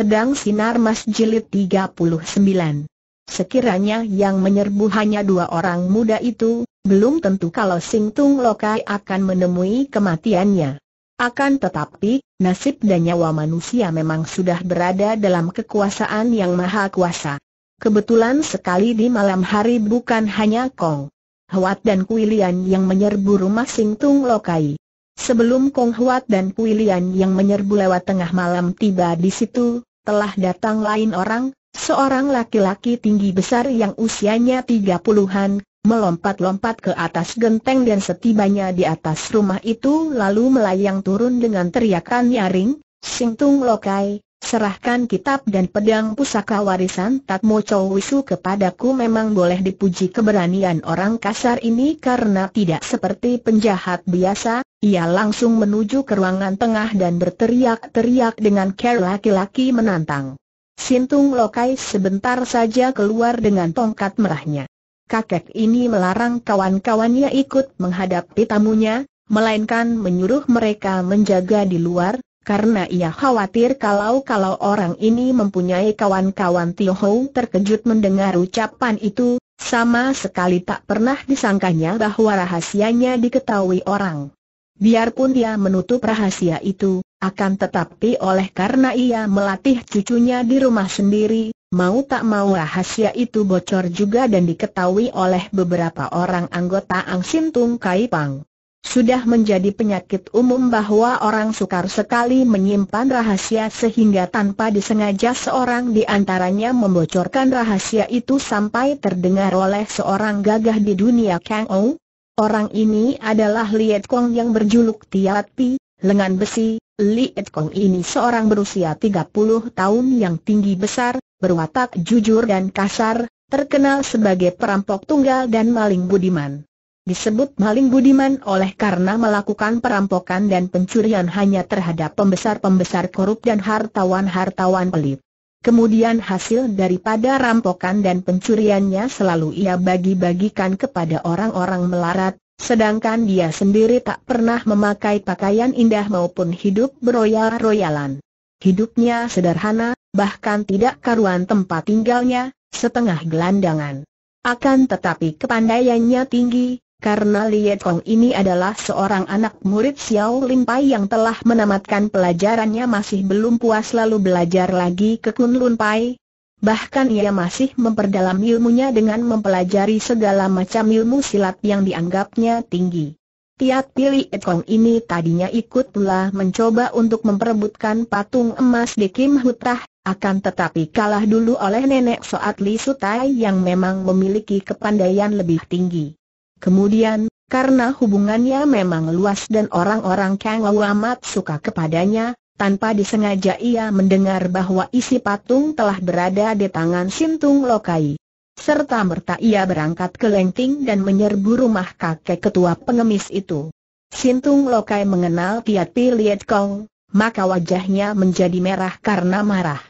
Pedang Sinar Mas Jilid 39 Sekiranya yang menyerbu hanya dua orang muda itu, belum tentu kalau Sing Tung Lokai akan menemui kematiannya. Akan tetapi, nasib dan nyawa manusia memang sudah berada dalam kekuasaan yang maha kuasa. Kebetulan sekali di malam hari bukan hanya Kong Huat dan Kuilian yang menyerbu rumah Sing Tung Lokai. Sebelum Kong Huat dan Kuilian yang menyerbu lewat tengah malam tiba di situ, telah datang lain orang, seorang laki-laki tinggi besar yang usianya tiga puluhan, melompat-lompat ke atas genteng dan setibanya di atas rumah itu lalu melayang turun dengan teriakan nyaring, Singtung Lokai, serahkan kitab dan pedang pusaka warisan Tatmo Chow Wisu kepadaku memang boleh dipuji keberanian orang kasar ini karena tidak seperti penjahat biasa, ia langsung menuju ke ruangan tengah dan berteriak-teriak dengan care laki-laki menantang. Sintung Lokai sebentar saja keluar dengan tongkat merahnya. Kakek ini melarang kawan-kawannya ikut menghadapi tamunya, melainkan menyuruh mereka menjaga di luar, karena ia khawatir kalau-kalau orang ini mempunyai kawan-kawan Tionghoa terkejut mendengar ucapan itu, sama sekali tak pernah disangkanya bahwa rahasianya diketahui orang. Biarpun dia menutup rahasia itu, akan tetapi oleh karena ia melatih cucunya di rumah sendiri, mau tak mau rahasia itu bocor juga dan diketahui oleh beberapa orang anggota Angsin Tung Kai Pang. Sudah menjadi penyakit umum bahwa orang sukar sekali menyimpan rahasia sehingga tanpa disengaja seorang di antaranya membocorkan rahasia itu sampai terdengar oleh seorang gagah di dunia Kang Ou, Orang ini adalah Liet Kong yang berjuluk Tiat Pi, lengan besi. Liet Kong ini seorang berusia 30 tahun yang tinggi besar, berwatak jujur dan kasar, terkenal sebagai perampok tunggal dan maling budiman. Disebut maling budiman oleh karena melakukan perampokan dan pencurian hanya terhadap pembesar-pembesar korup dan hartawan-hartawan pelit. Kemudian hasil daripada rampokan dan pencuriannya selalu ia bagi-bagikan kepada orang-orang melarat, sedangkan dia sendiri tak pernah memakai pakaian indah maupun hidup beroyal-royalan. Hidupnya sederhana, bahkan tidak karuan tempat tinggalnya, setengah gelandangan. Akan tetapi kepandaiannya tinggi, karena Liet Kong ini adalah seorang anak murid Xiao Lim Pai yang telah menamatkan pelajarannya masih belum puas lalu belajar lagi ke Kun Lun Pai. Bahkan ia masih memperdalam ilmunya dengan mempelajari segala macam ilmu silat yang dianggapnya tinggi. Tiap pilih Kong ini tadinya ikut pula mencoba untuk memperebutkan patung emas di Kim Hutah, akan tetapi kalah dulu oleh nenek Soat Li Sutai yang memang memiliki kepandaian lebih tinggi. Kemudian, karena hubungannya memang luas dan orang-orang Kang Wu amat suka kepadanya, tanpa disengaja ia mendengar bahwa isi patung telah berada di tangan Sintung Lokai. Serta merta ia berangkat ke Lengting dan menyerbu rumah kakek ketua pengemis itu. Sintung Lokai mengenal Tiat Pi Liet Kong, maka wajahnya menjadi merah karena marah.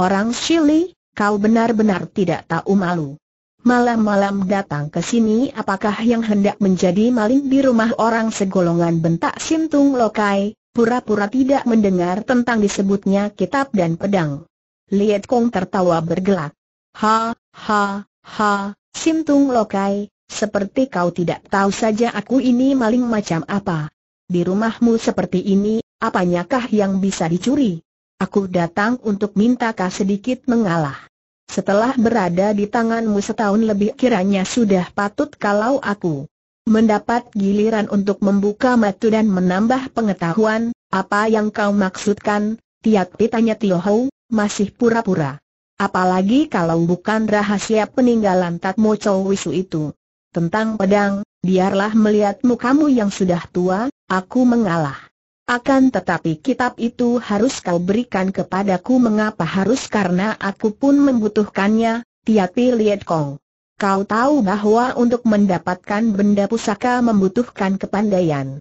Orang Shili, kau benar-benar tidak tahu malu. Malam-malam datang ke sini apakah yang hendak menjadi maling di rumah orang segolongan bentak Simtung Lokai, pura-pura tidak mendengar tentang disebutnya kitab dan pedang. Liet Kong tertawa bergelak. Ha, ha, ha, Sintung Lokai, seperti kau tidak tahu saja aku ini maling macam apa. Di rumahmu seperti ini, apanyakah yang bisa dicuri? Aku datang untuk mintakah sedikit mengalah setelah berada di tanganmu setahun lebih kiranya sudah patut kalau aku mendapat giliran untuk membuka mata dan menambah pengetahuan, apa yang kau maksudkan, tiap Pitanya Tio Hou, masih pura-pura. Apalagi kalau bukan rahasia peninggalan Tatmo Chow Wisu itu. Tentang pedang, biarlah melihat mukamu yang sudah tua, aku mengalah. Akan tetapi kitab itu harus kau berikan kepadaku mengapa harus karena aku pun membutuhkannya, Tiapi Liet Kong. Kau tahu bahwa untuk mendapatkan benda pusaka membutuhkan kepandaian.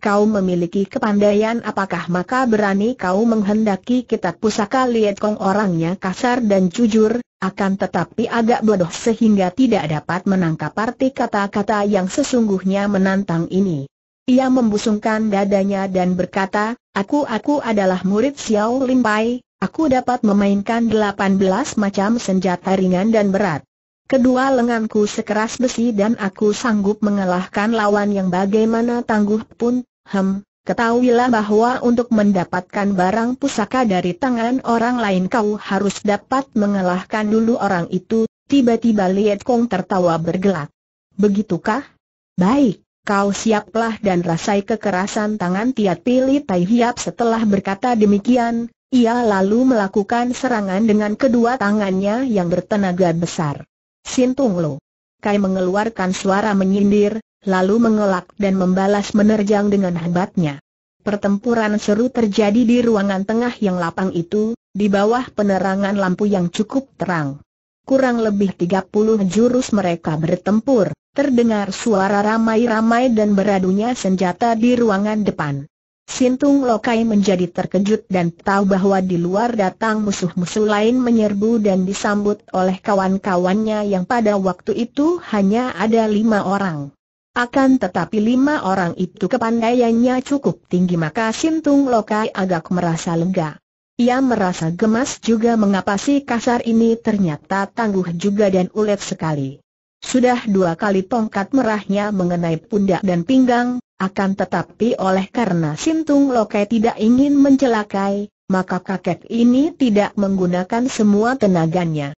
Kau memiliki kepandaian apakah maka berani kau menghendaki kitab pusaka Liet Kong orangnya kasar dan jujur, akan tetapi agak bodoh sehingga tidak dapat menangkap arti kata-kata yang sesungguhnya menantang ini. Ia membusungkan dadanya dan berkata, Aku-aku adalah murid Xiao Lim Pai, aku dapat memainkan 18 macam senjata ringan dan berat. Kedua lenganku sekeras besi dan aku sanggup mengalahkan lawan yang bagaimana tangguh pun, hem, Ketahuilah bahwa untuk mendapatkan barang pusaka dari tangan orang lain kau harus dapat mengalahkan dulu orang itu. Tiba-tiba Liet Kong tertawa bergelak. Begitukah? Baik, Kau siaplah dan rasai kekerasan tangan Tiat Pili Tai Hiap setelah berkata demikian, ia lalu melakukan serangan dengan kedua tangannya yang bertenaga besar. Sintung Lo. Kai mengeluarkan suara menyindir, lalu mengelak dan membalas menerjang dengan hebatnya. Pertempuran seru terjadi di ruangan tengah yang lapang itu, di bawah penerangan lampu yang cukup terang. Kurang lebih 30 jurus mereka bertempur. Terdengar suara ramai-ramai dan beradunya senjata di ruangan depan. Sintung Lokai menjadi terkejut dan tahu bahwa di luar datang musuh-musuh lain menyerbu dan disambut oleh kawan-kawannya yang pada waktu itu hanya ada lima orang. Akan tetapi lima orang itu kepandaiannya cukup tinggi maka Sintung Lokai agak merasa lega. Ia merasa gemas juga mengapa si kasar ini ternyata tangguh juga dan ulet sekali. Sudah dua kali tongkat merahnya mengenai pundak dan pinggang, akan tetapi oleh karena Sintung Lokai tidak ingin mencelakai, maka kakek ini tidak menggunakan semua tenaganya.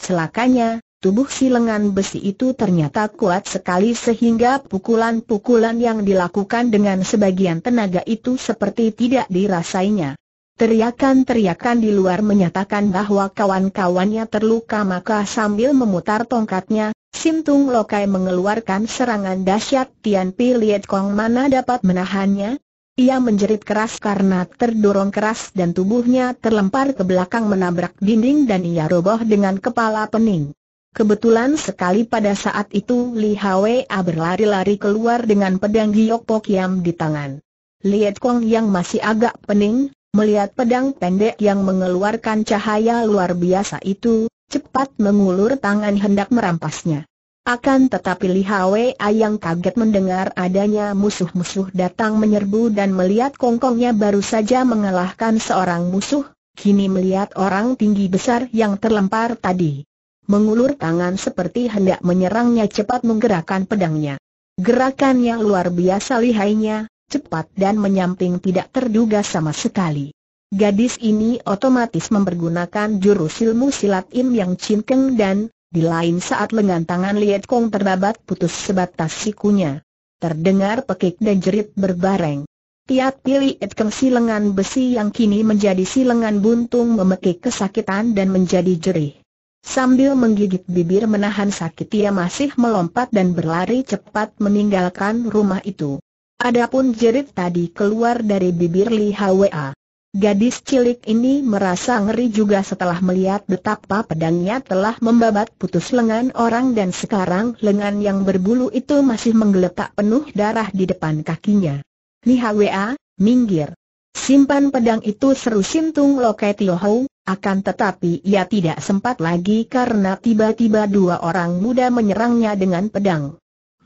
Celakanya, tubuh si lengan besi itu ternyata kuat sekali sehingga pukulan-pukulan yang dilakukan dengan sebagian tenaga itu seperti tidak dirasainya. Teriakan-teriakan di luar menyatakan bahwa kawan-kawannya terluka maka sambil memutar tongkatnya, Sintung Lokai mengeluarkan serangan dahsyat Tian Pi Liet Kong mana dapat menahannya. Ia menjerit keras karena terdorong keras dan tubuhnya terlempar ke belakang menabrak dinding dan ia roboh dengan kepala pening. Kebetulan sekali pada saat itu Li Hwa berlari-lari keluar dengan pedang Giok Pokiam di tangan. Liet Kong yang masih agak pening, Melihat pedang pendek yang mengeluarkan cahaya luar biasa itu, cepat mengulur tangan hendak merampasnya. Akan tetapi Li Hwei yang kaget mendengar adanya musuh-musuh datang menyerbu dan melihat kongkongnya baru saja mengalahkan seorang musuh, kini melihat orang tinggi besar yang terlempar tadi. Mengulur tangan seperti hendak menyerangnya cepat menggerakkan pedangnya. Gerakannya luar biasa lihainya, cepat dan menyamping tidak terduga sama sekali. Gadis ini otomatis mempergunakan jurus ilmu silat Im Yang Chin dan, di lain saat lengan tangan Liet Kong terbabat putus sebatas sikunya. Terdengar pekik dan jerit berbareng. Tiat pilih etkeng si besi yang kini menjadi silengan buntung memekik kesakitan dan menjadi jerih. Sambil menggigit bibir menahan sakit ia masih melompat dan berlari cepat meninggalkan rumah itu. Adapun jerit tadi keluar dari bibir Li Hwa. Gadis cilik ini merasa ngeri juga setelah melihat betapa pedangnya telah membabat putus lengan orang dan sekarang lengan yang berbulu itu masih menggeletak penuh darah di depan kakinya. Li Hwa, minggir. Simpan pedang itu seru Sintung Loket Tiohou, akan tetapi ia tidak sempat lagi karena tiba-tiba dua orang muda menyerangnya dengan pedang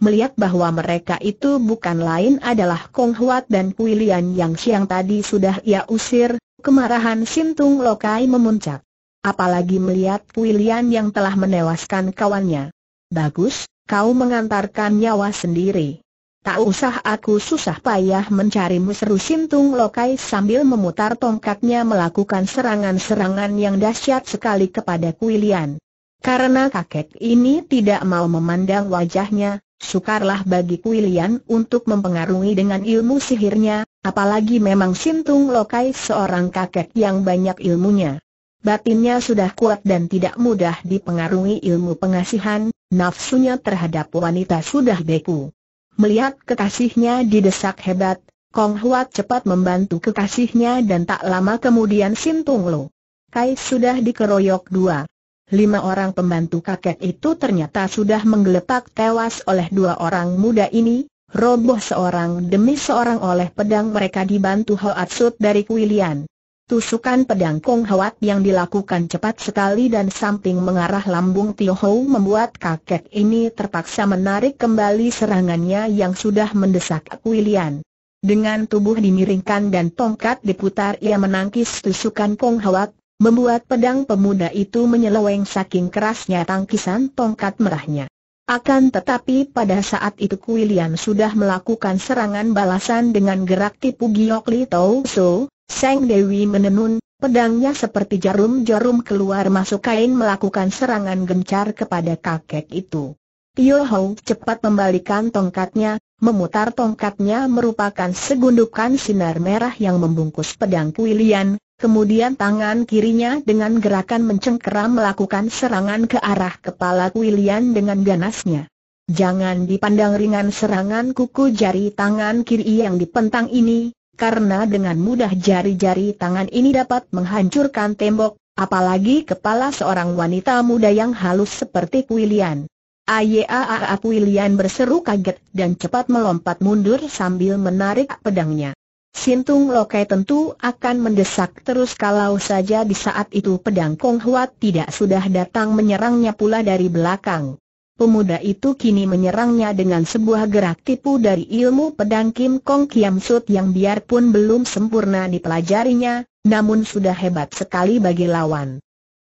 melihat bahwa mereka itu bukan lain adalah Kong Huat dan Kuilian yang siang tadi sudah ia usir, kemarahan Sintung Lokai memuncak. Apalagi melihat Kuilian yang telah menewaskan kawannya. Bagus, kau mengantarkan nyawa sendiri. Tak usah aku susah payah mencarimu seru Sintung Lokai sambil memutar tongkatnya melakukan serangan-serangan yang dahsyat sekali kepada Kuilian. Karena kakek ini tidak mau memandang wajahnya, Sukarlah bagi Kuilian untuk mempengaruhi dengan ilmu sihirnya, apalagi memang Sintung Lokai seorang kakek yang banyak ilmunya. Batinnya sudah kuat dan tidak mudah dipengaruhi ilmu pengasihan, nafsunya terhadap wanita sudah beku. Melihat kekasihnya didesak hebat, Kong Huat cepat membantu kekasihnya dan tak lama kemudian Sintung Lo Kai sudah dikeroyok dua lima orang pembantu kakek itu ternyata sudah menggeletak tewas oleh dua orang muda ini, roboh seorang demi seorang oleh pedang mereka dibantu Hoat Sud dari Kuilian. Tusukan pedang Kong Hawat yang dilakukan cepat sekali dan samping mengarah lambung Tio Hou membuat kakek ini terpaksa menarik kembali serangannya yang sudah mendesak Kuilian. Dengan tubuh dimiringkan dan tongkat diputar ia menangkis tusukan Kong Hawat membuat pedang pemuda itu menyeleweng saking kerasnya tangkisan tongkat merahnya. Akan tetapi pada saat itu Kuilian sudah melakukan serangan balasan dengan gerak tipu giok Li Tau So, Seng Dewi menenun, pedangnya seperti jarum-jarum keluar masuk kain melakukan serangan gencar kepada kakek itu. Tio Hou cepat membalikan tongkatnya, memutar tongkatnya merupakan segundukan sinar merah yang membungkus pedang Kuilian, Kemudian tangan kirinya dengan gerakan mencengkeram melakukan serangan ke arah kepala Kuilian dengan ganasnya. Jangan dipandang ringan serangan kuku jari tangan kiri yang dipentang ini, karena dengan mudah jari-jari tangan ini dapat menghancurkan tembok, apalagi kepala seorang wanita muda yang halus seperti Kuilian. Ayaa Kuilian berseru kaget dan cepat melompat mundur sambil menarik pedangnya. Sintung Lokai tentu akan mendesak terus kalau saja di saat itu pedang Kong Huat tidak sudah datang menyerangnya pula dari belakang. Pemuda itu kini menyerangnya dengan sebuah gerak tipu dari ilmu pedang Kim Kong Kiam Sut yang biarpun belum sempurna dipelajarinya, namun sudah hebat sekali bagi lawan.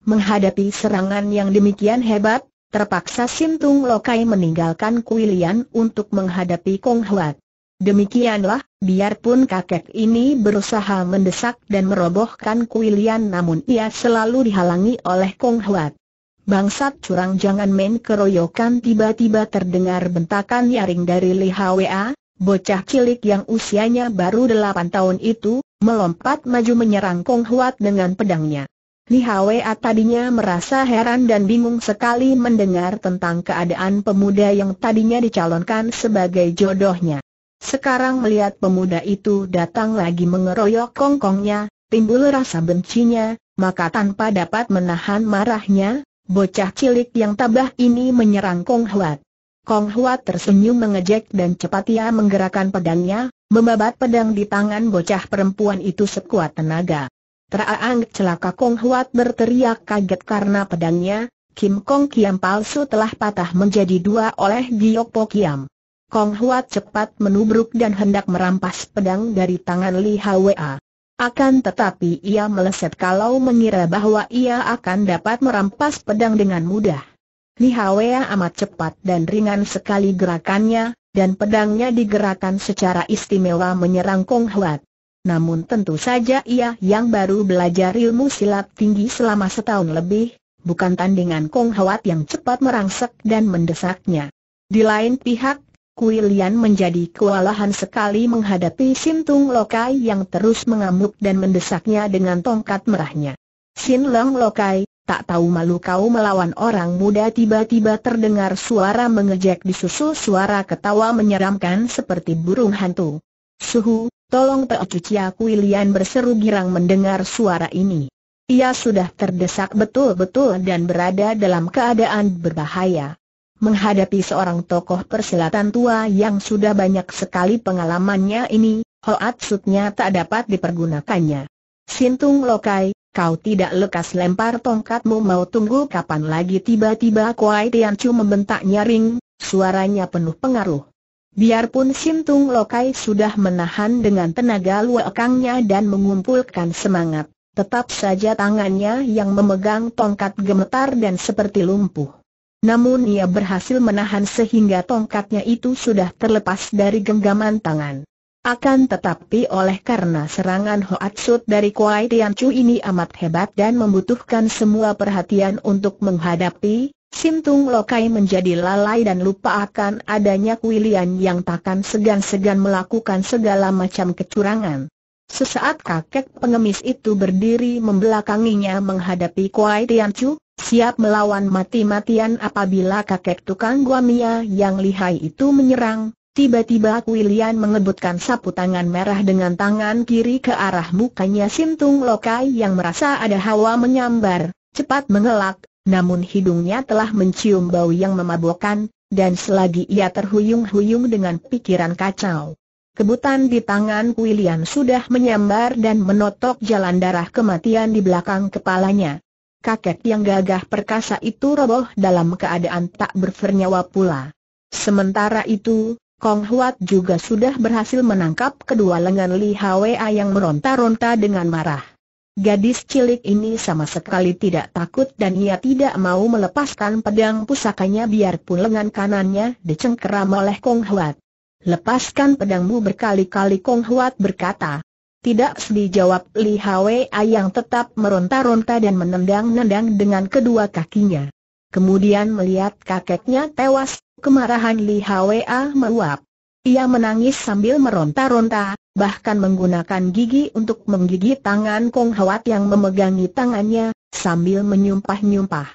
Menghadapi serangan yang demikian hebat, terpaksa Sintung Lokai meninggalkan kuilian untuk menghadapi Kong Huat. Demikianlah, biarpun kakek ini berusaha mendesak dan merobohkan kuilian namun ia selalu dihalangi oleh Kong Huat. Bangsat curang jangan main keroyokan tiba-tiba terdengar bentakan yaring dari Li Hwa, bocah cilik yang usianya baru delapan tahun itu, melompat maju menyerang Kong Huat dengan pedangnya. Li Hwa tadinya merasa heran dan bingung sekali mendengar tentang keadaan pemuda yang tadinya dicalonkan sebagai jodohnya. Sekarang melihat pemuda itu datang lagi mengeroyok kongkongnya, timbul rasa bencinya, maka tanpa dapat menahan marahnya, bocah cilik yang tabah ini menyerang Kong Huat. Kong Huat tersenyum mengejek dan cepat ia menggerakkan pedangnya, membabat pedang di tangan bocah perempuan itu sekuat tenaga. Teraang celaka Kong Huat berteriak kaget karena pedangnya, Kim Kong Kiam palsu telah patah menjadi dua oleh Giyok Po Kiam. Kong Huat cepat menubruk dan hendak merampas pedang dari tangan Li Hwa. Akan tetapi ia meleset kalau mengira bahwa ia akan dapat merampas pedang dengan mudah. Li Hwa amat cepat dan ringan sekali gerakannya, dan pedangnya digerakkan secara istimewa menyerang Kong Huat. Namun tentu saja ia yang baru belajar ilmu silat tinggi selama setahun lebih, bukan tandingan Kong Huat yang cepat merangsek dan mendesaknya. Di lain pihak, Kuilian menjadi kewalahan sekali menghadapi Sintung Lokai yang terus mengamuk dan mendesaknya dengan tongkat merahnya. Sin Leng Lokai, tak tahu malu kau melawan orang muda tiba-tiba terdengar suara mengejek disusul suara ketawa menyeramkan seperti burung hantu. Suhu, tolong Teo Cucia berseru girang mendengar suara ini. Ia sudah terdesak betul-betul dan berada dalam keadaan berbahaya. Menghadapi seorang tokoh persilatan tua yang sudah banyak sekali pengalamannya ini, Hoat Sutnya tak dapat dipergunakannya. Sintung Lokai, kau tidak lekas lempar tongkatmu mau tunggu kapan lagi tiba-tiba Kuai Chu membentak nyaring, suaranya penuh pengaruh. Biarpun Sintung Lokai sudah menahan dengan tenaga luakangnya dan mengumpulkan semangat, tetap saja tangannya yang memegang tongkat gemetar dan seperti lumpuh. Namun ia berhasil menahan sehingga tongkatnya itu sudah terlepas dari genggaman tangan. Akan tetapi oleh karena serangan Hoatsut dari Kuai Tian Chu ini amat hebat dan membutuhkan semua perhatian untuk menghadapi, Sim Tung Lokai menjadi lalai dan lupa akan adanya Kuilian yang takkan segan-segan melakukan segala macam kecurangan. Sesaat kakek pengemis itu berdiri membelakanginya menghadapi Kuai Tian Chu siap melawan mati-matian apabila kakek tukang guamia yang lihai itu menyerang. Tiba-tiba Kuilian mengebutkan sapu tangan merah dengan tangan kiri ke arah mukanya Sintung Lokai yang merasa ada hawa menyambar, cepat mengelak, namun hidungnya telah mencium bau yang memabukkan, dan selagi ia terhuyung-huyung dengan pikiran kacau. Kebutan di tangan Kuilian sudah menyambar dan menotok jalan darah kematian di belakang kepalanya kakek yang gagah perkasa itu roboh dalam keadaan tak bernyawa pula. Sementara itu, Kong Huat juga sudah berhasil menangkap kedua lengan Li Hwa yang meronta-ronta dengan marah. Gadis cilik ini sama sekali tidak takut dan ia tidak mau melepaskan pedang pusakanya biarpun lengan kanannya dicengkeram oleh Kong Huat. Lepaskan pedangmu berkali-kali Kong Huat berkata, tidak dijawab Li Hwei yang tetap meronta-ronta dan menendang-nendang dengan kedua kakinya. Kemudian melihat kakeknya tewas, kemarahan Li Hwei ah, meluap. Ia menangis sambil meronta-ronta, bahkan menggunakan gigi untuk menggigit tangan Kong Hwat yang memegangi tangannya, sambil menyumpah-nyumpah.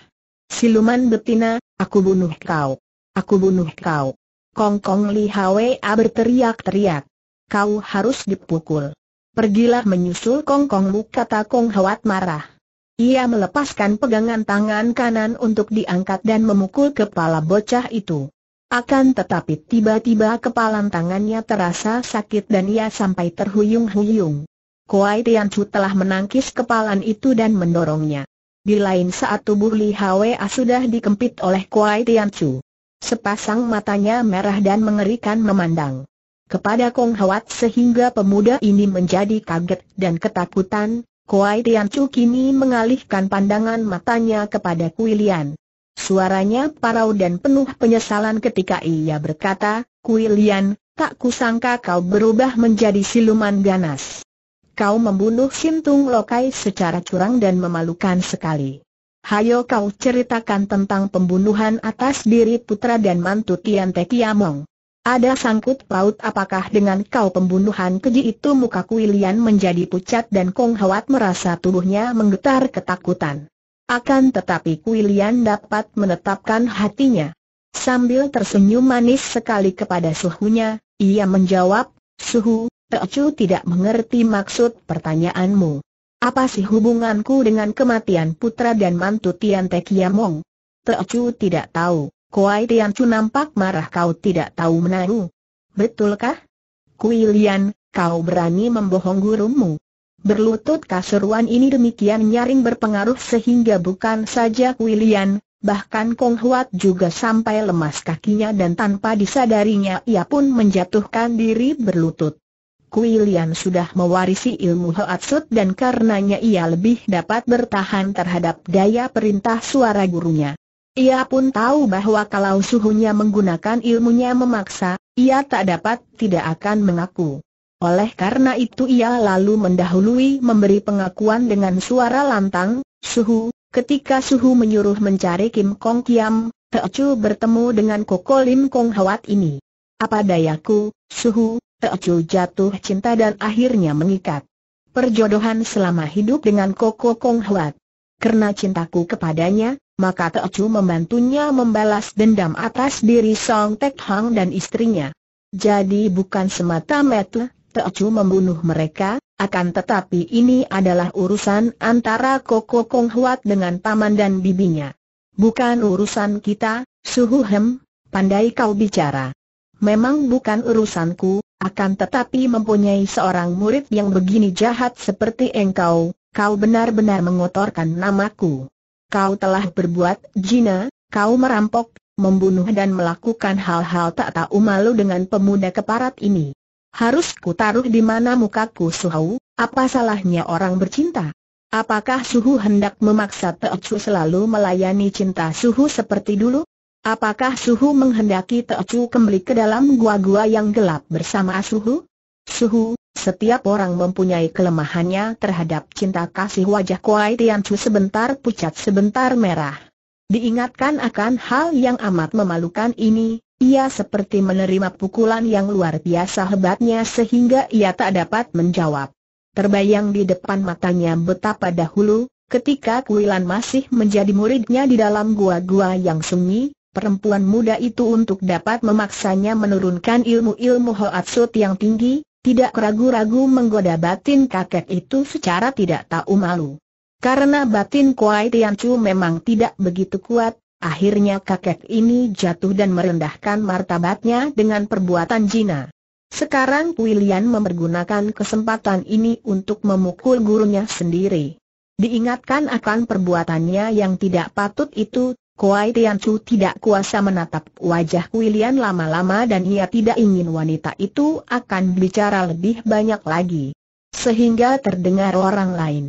Siluman betina, aku bunuh kau. Aku bunuh kau. Kong Kong Li Hwei ah, berteriak-teriak. Kau harus dipukul. Pergilah menyusul Kong Kongmu kata Kong Hwat marah. Ia melepaskan pegangan tangan kanan untuk diangkat dan memukul kepala bocah itu. Akan tetapi tiba-tiba kepalan tangannya terasa sakit dan ia sampai terhuyung-huyung. Kuai Chu telah menangkis kepalan itu dan mendorongnya. Di lain saat tubuh Li Hwa sudah dikempit oleh Kuai Chu. Sepasang matanya merah dan mengerikan memandang kepada Kong Hwat sehingga pemuda ini menjadi kaget dan ketakutan, Kuai Tian Chu kini mengalihkan pandangan matanya kepada Kui Lian. Suaranya parau dan penuh penyesalan ketika ia berkata, Kui Lian, tak kusangka kau berubah menjadi siluman ganas. Kau membunuh Sintung Lokai secara curang dan memalukan sekali. Hayo kau ceritakan tentang pembunuhan atas diri putra dan mantu Tian Te Kiamong. Ada sangkut paut apakah dengan kau pembunuhan keji itu muka Kuilian menjadi pucat dan Kong Hawat merasa tubuhnya menggetar ketakutan. Akan tetapi Kuilian dapat menetapkan hatinya. Sambil tersenyum manis sekali kepada suhunya, ia menjawab, Suhu, Teocu tidak mengerti maksud pertanyaanmu. Apa sih hubunganku dengan kematian putra dan mantu Tian Te Kiamong? Teocu tidak tahu. Kuai Tian Chu nampak marah kau tidak tahu menahu. Betulkah? Kui Lian, kau berani membohong gurumu. Berlutut kasuruan ini demikian nyaring berpengaruh sehingga bukan saja Kui Lian, bahkan Kong Huat juga sampai lemas kakinya dan tanpa disadarinya ia pun menjatuhkan diri berlutut. Kui Lian sudah mewarisi ilmu Sut dan karenanya ia lebih dapat bertahan terhadap daya perintah suara gurunya. Ia pun tahu bahwa kalau suhunya menggunakan ilmunya memaksa, ia tak dapat tidak akan mengaku. Oleh karena itu ia lalu mendahului memberi pengakuan dengan suara lantang, Suhu, ketika Suhu menyuruh mencari Kim Kong Kiam, Teocu bertemu dengan Koko Lim Kong Hwat ini. Apa dayaku, Suhu, Teocu jatuh cinta dan akhirnya mengikat. Perjodohan selama hidup dengan Koko Kong Hwat. Karena cintaku kepadanya, maka Teochu membantunya membalas dendam atas diri Song Tek Hang dan istrinya. Jadi bukan semata-mata Teochu membunuh mereka, akan tetapi ini adalah urusan antara Koko Kong Huat dengan paman dan bibinya. Bukan urusan kita, Suhu Hem, pandai kau bicara. Memang bukan urusanku, akan tetapi mempunyai seorang murid yang begini jahat seperti engkau, kau benar-benar mengotorkan namaku kau telah berbuat jina, kau merampok, membunuh dan melakukan hal-hal tak tahu malu dengan pemuda keparat ini. Harus ku taruh di mana mukaku Suhu, apa salahnya orang bercinta? Apakah Suhu hendak memaksa Teocu selalu melayani cinta Suhu seperti dulu? Apakah Suhu menghendaki Teocu kembali ke dalam gua-gua yang gelap bersama Suhu? Suhu, setiap orang mempunyai kelemahannya terhadap cinta kasih wajah Kuai Tian Chu sebentar pucat sebentar merah. Diingatkan akan hal yang amat memalukan ini, ia seperti menerima pukulan yang luar biasa hebatnya sehingga ia tak dapat menjawab. Terbayang di depan matanya betapa dahulu, ketika Kuilan masih menjadi muridnya di dalam gua-gua yang sunyi, perempuan muda itu untuk dapat memaksanya menurunkan ilmu-ilmu hoatsut yang tinggi, tidak ragu-ragu menggoda batin kakek itu secara tidak tahu malu. Karena batin Kuai Tiancu memang tidak begitu kuat, akhirnya kakek ini jatuh dan merendahkan martabatnya dengan perbuatan jina. Sekarang William memergunakan kesempatan ini untuk memukul gurunya sendiri. Diingatkan akan perbuatannya yang tidak patut itu, Kuai Tian Chu tidak kuasa menatap wajah William lama-lama dan ia tidak ingin wanita itu akan bicara lebih banyak lagi. Sehingga terdengar orang lain.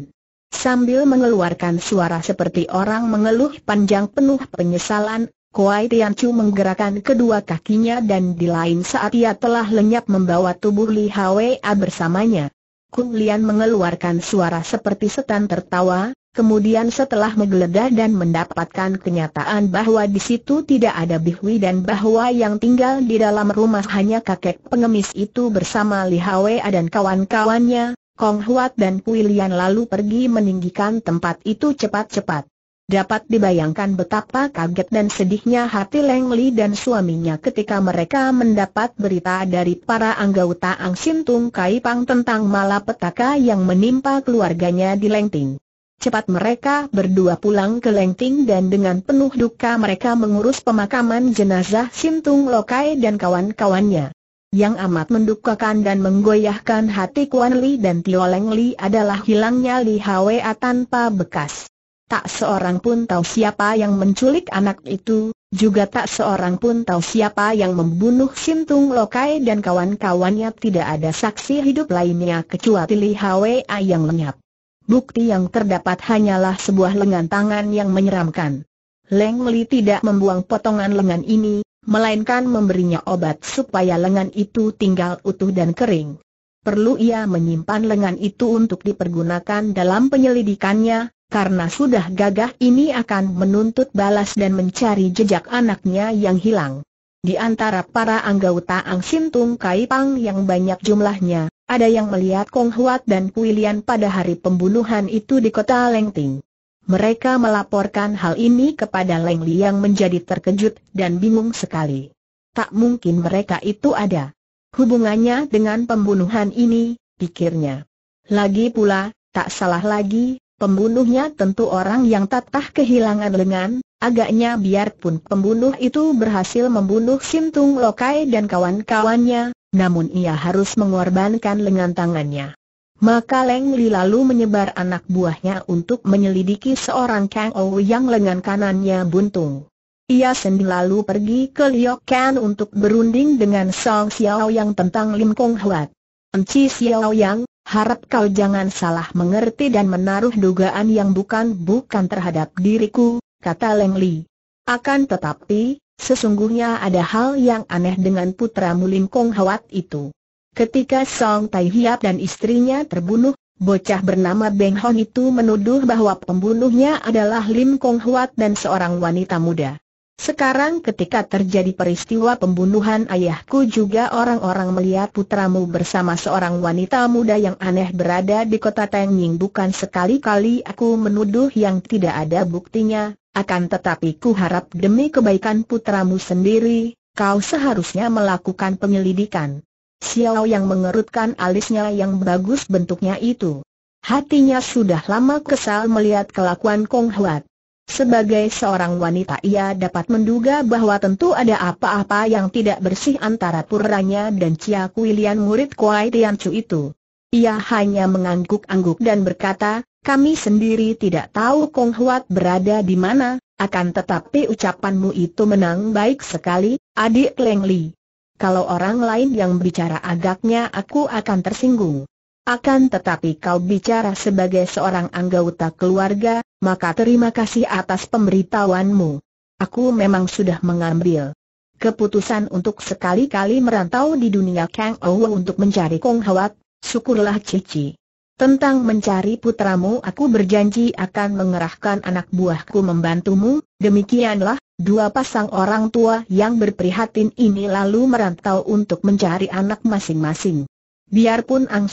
Sambil mengeluarkan suara seperti orang mengeluh panjang penuh penyesalan, Kuai Tian Chu menggerakkan kedua kakinya dan di lain saat ia telah lenyap membawa tubuh Li Hwa bersamanya. Kun mengeluarkan suara seperti setan tertawa, Kemudian setelah menggeledah dan mendapatkan kenyataan bahwa di situ tidak ada Bihwi dan bahwa yang tinggal di dalam rumah hanya kakek pengemis itu bersama Li Hwa dan kawan-kawannya, Kong Huat dan Kui Lian lalu pergi meninggikan tempat itu cepat-cepat. Dapat dibayangkan betapa kaget dan sedihnya hati Leng Li dan suaminya ketika mereka mendapat berita dari para anggota Ang Sintung Kai Pang tentang malapetaka yang menimpa keluarganya di Ting. Cepat mereka berdua pulang ke Lengting dan dengan penuh duka mereka mengurus pemakaman jenazah Sintung Lokai dan kawan-kawannya. Yang amat mendukakan dan menggoyahkan hati Kuan Li dan Tio Leng Li adalah hilangnya Li Hwa tanpa bekas. Tak seorang pun tahu siapa yang menculik anak itu, juga tak seorang pun tahu siapa yang membunuh Sintung Lokai dan kawan-kawannya tidak ada saksi hidup lainnya kecuali Li Hwa yang lenyap. Bukti yang terdapat hanyalah sebuah lengan tangan yang menyeramkan. Leng Li tidak membuang potongan lengan ini, melainkan memberinya obat supaya lengan itu tinggal utuh dan kering. Perlu ia menyimpan lengan itu untuk dipergunakan dalam penyelidikannya, karena sudah gagah ini akan menuntut balas dan mencari jejak anaknya yang hilang. Di antara para anggota Ang Sintung Pang yang banyak jumlahnya, ada yang melihat Kong Huat dan Kui pada hari pembunuhan itu di kota Lengting. Mereka melaporkan hal ini kepada Leng Li yang menjadi terkejut dan bingung sekali. Tak mungkin mereka itu ada hubungannya dengan pembunuhan ini, pikirnya. Lagi pula, tak salah lagi, pembunuhnya tentu orang yang tatah kehilangan lengan, Agaknya biarpun pembunuh itu berhasil membunuh Sintung Lokai dan kawan-kawannya, namun ia harus mengorbankan lengan tangannya. Maka Leng Li lalu menyebar anak buahnya untuk menyelidiki seorang Kang Ou yang lengan kanannya buntung. Ia sendiri lalu pergi ke Liokan untuk berunding dengan Song Xiao yang tentang Lim Kong Huat. Enci Xiao yang, harap kau jangan salah mengerti dan menaruh dugaan yang bukan-bukan terhadap diriku, kata Leng Li. Akan tetapi, sesungguhnya ada hal yang aneh dengan putra Mulim Kong Hawat itu. Ketika Song Tai Hiap dan istrinya terbunuh, bocah bernama Beng Hon itu menuduh bahwa pembunuhnya adalah Lim Kong Hwat dan seorang wanita muda. Sekarang ketika terjadi peristiwa pembunuhan ayahku juga orang-orang melihat putramu bersama seorang wanita muda yang aneh berada di kota Tengying bukan sekali-kali aku menuduh yang tidak ada buktinya, akan tetapi ku harap demi kebaikan putramu sendiri, kau seharusnya melakukan penyelidikan. Xiao yang mengerutkan alisnya yang bagus bentuknya itu. Hatinya sudah lama kesal melihat kelakuan Kong Huat. Sebagai seorang wanita ia dapat menduga bahwa tentu ada apa-apa yang tidak bersih antara puranya dan Cia Kuilian murid Kuai Chu itu. Ia hanya mengangguk-angguk dan berkata, kami sendiri tidak tahu Kong Huat berada di mana, akan tetapi ucapanmu itu menang baik sekali, adik Leng Li. Kalau orang lain yang bicara agaknya aku akan tersinggung. Akan tetapi kau bicara sebagai seorang anggota keluarga, maka terima kasih atas pemberitahuanmu. Aku memang sudah mengambil keputusan untuk sekali-kali merantau di dunia Kang Ouw untuk mencari Kong Huat. syukurlah Cici. Tentang mencari putramu aku berjanji akan mengerahkan anak buahku membantumu, demikianlah, dua pasang orang tua yang berprihatin ini lalu merantau untuk mencari anak masing-masing. Biarpun Ang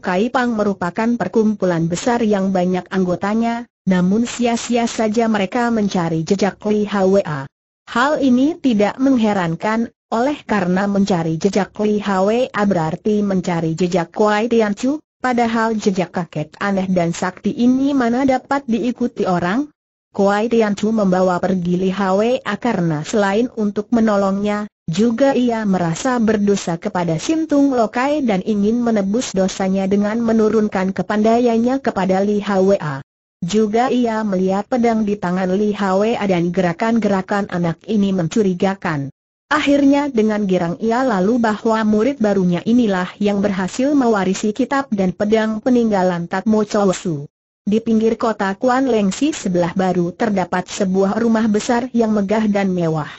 Kai Pang merupakan perkumpulan besar yang banyak anggotanya, namun sia-sia saja mereka mencari jejak Li Hwa. Hal ini tidak mengherankan, oleh karena mencari jejak Li Hwa berarti mencari jejak Kuai Tianchu, Padahal jejak kakek aneh dan sakti ini mana dapat diikuti orang? Kuai Tian Chu membawa pergi Li Hwa karena selain untuk menolongnya, juga ia merasa berdosa kepada Sintung Lokai dan ingin menebus dosanya dengan menurunkan kepandaiannya kepada Li Hwa. Juga ia melihat pedang di tangan Li Hwa dan gerakan-gerakan anak ini mencurigakan. Akhirnya dengan girang ia lalu bahwa murid barunya inilah yang berhasil mewarisi kitab dan pedang peninggalan Tatmo Chowsu. Di pinggir kota Kuan Lengsi sebelah baru terdapat sebuah rumah besar yang megah dan mewah.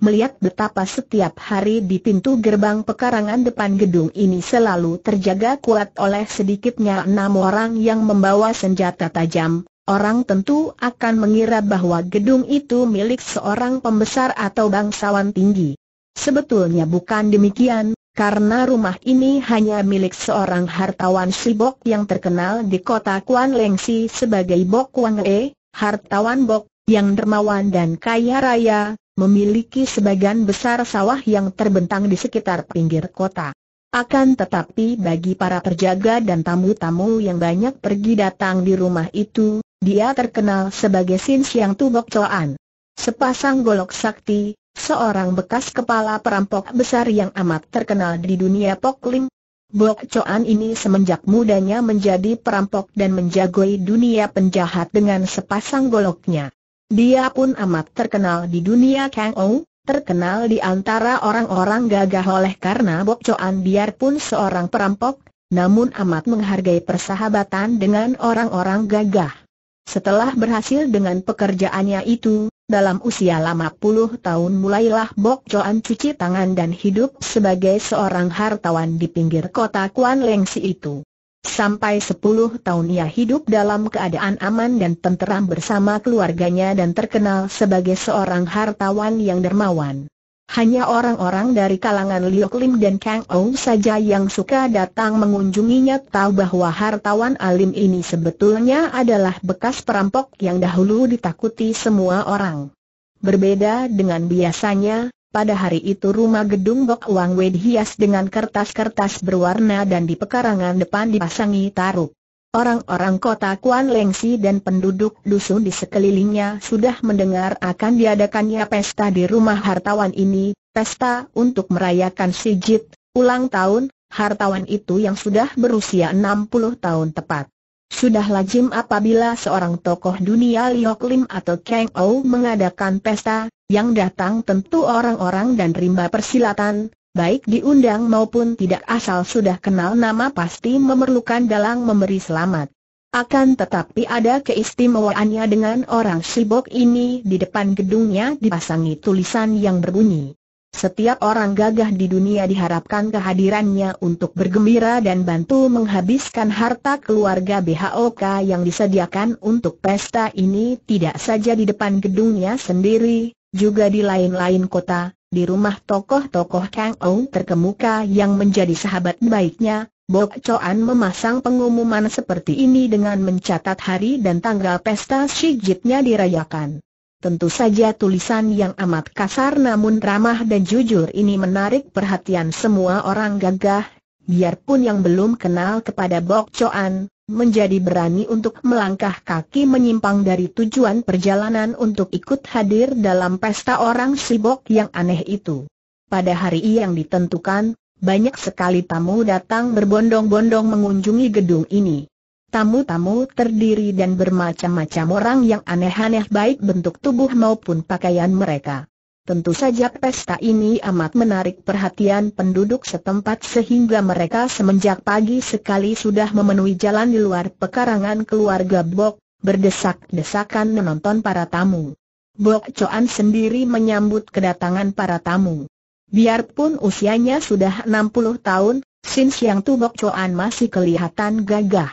Melihat betapa setiap hari di pintu gerbang pekarangan depan gedung ini selalu terjaga kuat oleh sedikitnya enam orang yang membawa senjata tajam, orang tentu akan mengira bahwa gedung itu milik seorang pembesar atau bangsawan tinggi. Sebetulnya bukan demikian, karena rumah ini hanya milik seorang hartawan Sibok yang terkenal di kota Kuan Lengsi sebagai Bok Wang E, hartawan Bok, yang dermawan dan kaya raya, memiliki sebagian besar sawah yang terbentang di sekitar pinggir kota. Akan tetapi bagi para perjaga dan tamu-tamu yang banyak pergi datang di rumah itu, dia terkenal sebagai Sin Siang Tubok Coan. Sepasang golok sakti, seorang bekas kepala perampok besar yang amat terkenal di dunia pokling. Bok Coan ini semenjak mudanya menjadi perampok dan menjagoi dunia penjahat dengan sepasang goloknya. Dia pun amat terkenal di dunia Kang Ou, terkenal di antara orang-orang gagah oleh karena Bok Coan biarpun seorang perampok, namun amat menghargai persahabatan dengan orang-orang gagah. Setelah berhasil dengan pekerjaannya itu, dalam usia lama puluh tahun mulailah Bok Joan cuci tangan dan hidup sebagai seorang hartawan di pinggir kota Kuan Lengsi itu. Sampai sepuluh tahun ia hidup dalam keadaan aman dan tenteram bersama keluarganya dan terkenal sebagai seorang hartawan yang dermawan. Hanya orang-orang dari kalangan Liu Lim dan Kang Ong saja yang suka datang mengunjunginya tahu bahwa hartawan alim ini sebetulnya adalah bekas perampok yang dahulu ditakuti semua orang. Berbeda dengan biasanya, pada hari itu rumah gedung Bok Wang Wei dihias dengan kertas-kertas berwarna dan di pekarangan depan dipasangi taruk. Orang-orang kota Kuan Lengsi dan penduduk dusun di sekelilingnya sudah mendengar akan diadakannya pesta di rumah hartawan ini, pesta untuk merayakan Sijit, ulang tahun, hartawan itu yang sudah berusia 60 tahun tepat. Sudah lazim apabila seorang tokoh dunia Liu Lim atau Kang Ou mengadakan pesta, yang datang tentu orang-orang dan rimba persilatan, baik diundang maupun tidak asal sudah kenal nama pasti memerlukan dalang memberi selamat. Akan tetapi ada keistimewaannya dengan orang sibok ini di depan gedungnya dipasangi tulisan yang berbunyi. Setiap orang gagah di dunia diharapkan kehadirannya untuk bergembira dan bantu menghabiskan harta keluarga BHOK yang disediakan untuk pesta ini tidak saja di depan gedungnya sendiri, juga di lain-lain kota, di rumah tokoh-tokoh Kang Ou terkemuka yang menjadi sahabat baiknya, Bok Choan memasang pengumuman seperti ini dengan mencatat hari dan tanggal pesta Shijitnya dirayakan. Tentu saja tulisan yang amat kasar namun ramah dan jujur ini menarik perhatian semua orang gagah, biarpun yang belum kenal kepada Bok Choan, menjadi berani untuk melangkah kaki menyimpang dari tujuan perjalanan untuk ikut hadir dalam pesta orang sibok yang aneh itu. Pada hari yang ditentukan, banyak sekali tamu datang berbondong-bondong mengunjungi gedung ini. Tamu-tamu terdiri dan bermacam-macam orang yang aneh-aneh baik bentuk tubuh maupun pakaian mereka. Tentu saja pesta ini amat menarik perhatian penduduk setempat sehingga mereka semenjak pagi sekali sudah memenuhi jalan di luar pekarangan keluarga Bok, berdesak-desakan menonton para tamu. Bok Coan sendiri menyambut kedatangan para tamu. Biarpun usianya sudah 60 tahun, Sin Siang Tu Bok Coan masih kelihatan gagah.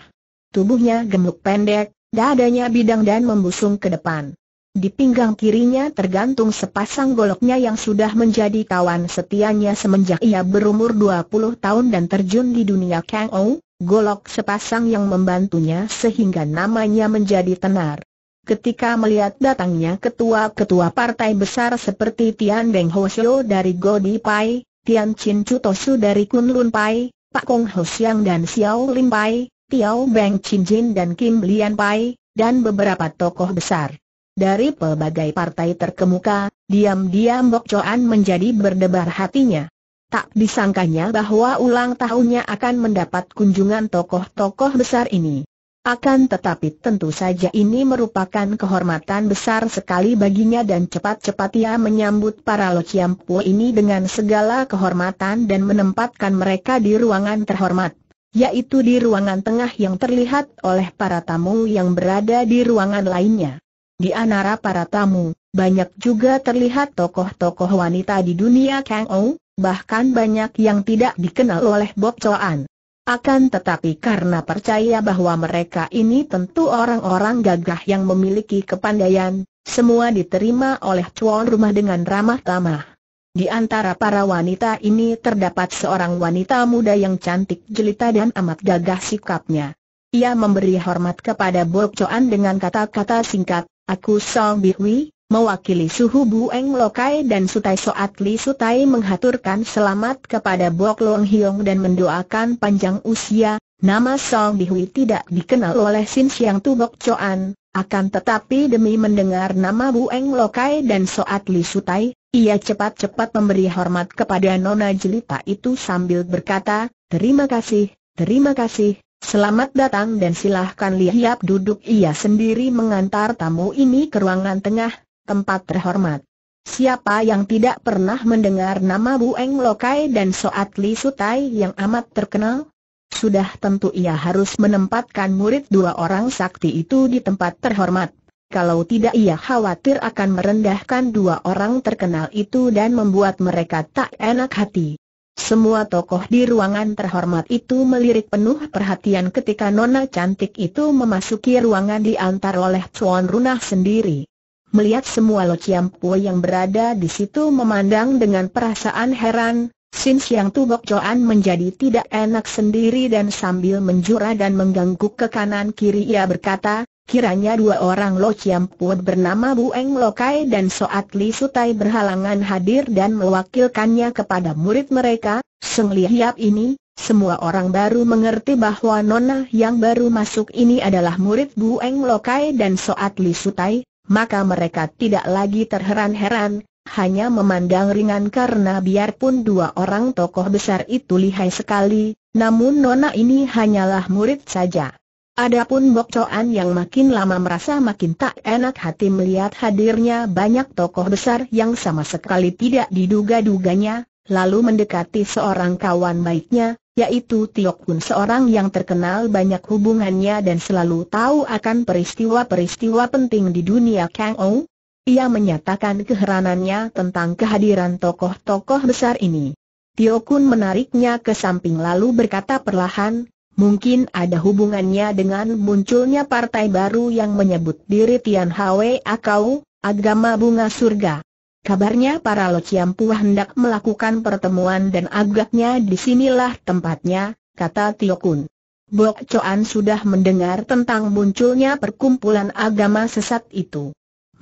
Tubuhnya gemuk pendek, dadanya bidang dan membusung ke depan. Di pinggang kirinya tergantung sepasang goloknya yang sudah menjadi kawan setianya semenjak ia berumur 20 tahun dan terjun di dunia Kang Ou, golok sepasang yang membantunya sehingga namanya menjadi tenar. Ketika melihat datangnya ketua-ketua partai besar seperti Tian Deng Hosio dari Godi Pai, Tian Chin Chutosu dari Kun Lun Pai, Pak Kong Ho Siang dan Xiao Lim Pai, Tiao Beng Chin Jin dan Kim Lian Pai, dan beberapa tokoh besar dari pelbagai partai terkemuka, diam-diam Bok Choan menjadi berdebar hatinya. Tak disangkanya bahwa ulang tahunnya akan mendapat kunjungan tokoh-tokoh besar ini. Akan tetapi tentu saja ini merupakan kehormatan besar sekali baginya dan cepat-cepat ia menyambut para Lociampu ini dengan segala kehormatan dan menempatkan mereka di ruangan terhormat yaitu di ruangan tengah yang terlihat oleh para tamu yang berada di ruangan lainnya. Di antara para tamu, banyak juga terlihat tokoh-tokoh wanita di dunia Kang Ou, bahkan banyak yang tidak dikenal oleh Bob Choan. Akan tetapi karena percaya bahwa mereka ini tentu orang-orang gagah yang memiliki kepandaian, semua diterima oleh cuan rumah dengan ramah tamah. Di antara para wanita ini terdapat seorang wanita muda yang cantik jelita dan amat gagah sikapnya. Ia memberi hormat kepada Bob Choan dengan kata-kata singkat, Aku Song Bihui, mewakili Suhu Bueng Lokai dan Sutai Soat Li Sutai menghaturkan selamat kepada Bok Long Hiong dan mendoakan panjang usia. Nama Song Bihui tidak dikenal oleh Sin Siang Bok Choan, akan tetapi demi mendengar nama Bueng Lokai dan Soat Li Sutai, ia cepat-cepat memberi hormat kepada Nona Jelita itu sambil berkata, Terima kasih, terima kasih, Selamat datang dan silahkan lihat duduk ia sendiri mengantar tamu ini ke ruangan tengah, tempat terhormat. Siapa yang tidak pernah mendengar nama Bu Eng Lokai dan Soat Li Sutai yang amat terkenal? Sudah tentu ia harus menempatkan murid dua orang sakti itu di tempat terhormat. Kalau tidak ia khawatir akan merendahkan dua orang terkenal itu dan membuat mereka tak enak hati. Semua tokoh di ruangan terhormat itu melirik penuh perhatian ketika nona cantik itu memasuki ruangan diantar oleh Chuan Runah sendiri. Melihat semua Lo Chiam Pue yang berada di situ memandang dengan perasaan heran, Sin Siang Tubok Chuan menjadi tidak enak sendiri dan sambil menjura dan mengganggu ke kanan kiri ia berkata, Kiranya dua orang Lo Chiam Puat bernama Bu Eng Lokai dan Soat Li Sutai berhalangan hadir dan mewakilkannya kepada murid mereka, Seng Li Hiap ini, semua orang baru mengerti bahwa Nona yang baru masuk ini adalah murid Bu Eng Lokai dan Soat Li Sutai, maka mereka tidak lagi terheran-heran, hanya memandang ringan karena biarpun dua orang tokoh besar itu lihai sekali, namun Nona ini hanyalah murid saja. Adapun Bok Coan yang makin lama merasa makin tak enak hati melihat hadirnya banyak tokoh besar yang sama sekali tidak diduga-duganya, lalu mendekati seorang kawan baiknya, yaitu Tio Kun seorang yang terkenal banyak hubungannya dan selalu tahu akan peristiwa-peristiwa penting di dunia Kang Ou. Ia menyatakan keheranannya tentang kehadiran tokoh-tokoh besar ini. Tio Kun menariknya ke samping lalu berkata perlahan, Mungkin ada hubungannya dengan munculnya partai baru yang menyebut diri Tian Hwe Akau, Agama Bunga Surga. Kabarnya para Chiampu hendak melakukan pertemuan dan agaknya disinilah tempatnya, kata Tio Kun. Bok Choan sudah mendengar tentang munculnya perkumpulan agama sesat itu.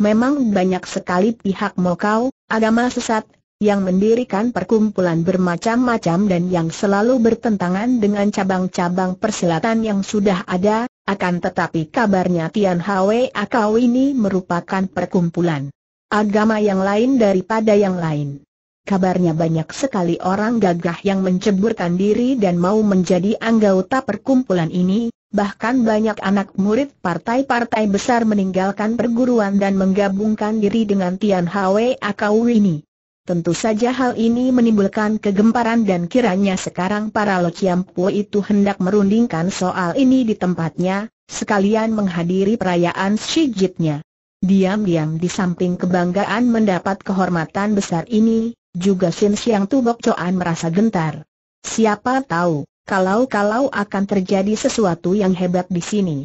Memang banyak sekali pihak Mokau, agama sesat yang mendirikan perkumpulan bermacam-macam dan yang selalu bertentangan dengan cabang-cabang persilatan yang sudah ada, akan tetapi kabarnya Tian Hwe Akau ini merupakan perkumpulan agama yang lain daripada yang lain. Kabarnya banyak sekali orang gagah yang menceburkan diri dan mau menjadi anggota perkumpulan ini, bahkan banyak anak murid partai-partai besar meninggalkan perguruan dan menggabungkan diri dengan Tian Hwe Akau ini. Tentu saja hal ini menimbulkan kegemparan dan kiranya sekarang para Lokiampo itu hendak merundingkan soal ini di tempatnya, sekalian menghadiri perayaan Shijitnya. Diam-diam di samping kebanggaan mendapat kehormatan besar ini, juga Sin Siang Tubok Coan merasa gentar. Siapa tahu, kalau-kalau akan terjadi sesuatu yang hebat di sini.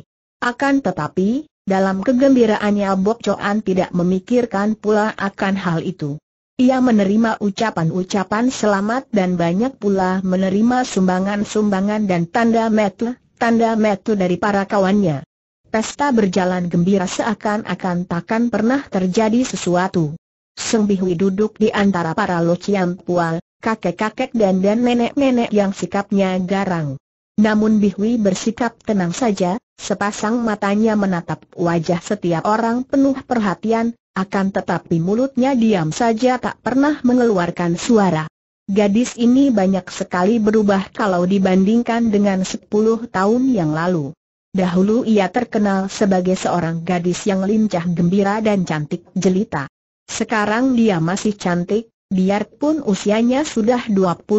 Akan tetapi, dalam kegembiraannya Bok Coan tidak memikirkan pula akan hal itu. Ia menerima ucapan-ucapan selamat dan banyak pula menerima sumbangan-sumbangan dan tanda metu, tanda metu dari para kawannya. Pesta berjalan gembira seakan-akan takkan pernah terjadi sesuatu. Seng Bihui duduk di antara para lociam pual, kakek-kakek dan dan nenek-nenek yang sikapnya garang. Namun Bihui bersikap tenang saja, sepasang matanya menatap wajah setiap orang penuh perhatian, akan tetapi mulutnya diam saja tak pernah mengeluarkan suara. Gadis ini banyak sekali berubah kalau dibandingkan dengan 10 tahun yang lalu. Dahulu ia terkenal sebagai seorang gadis yang lincah gembira dan cantik jelita. Sekarang dia masih cantik, biarpun usianya sudah 28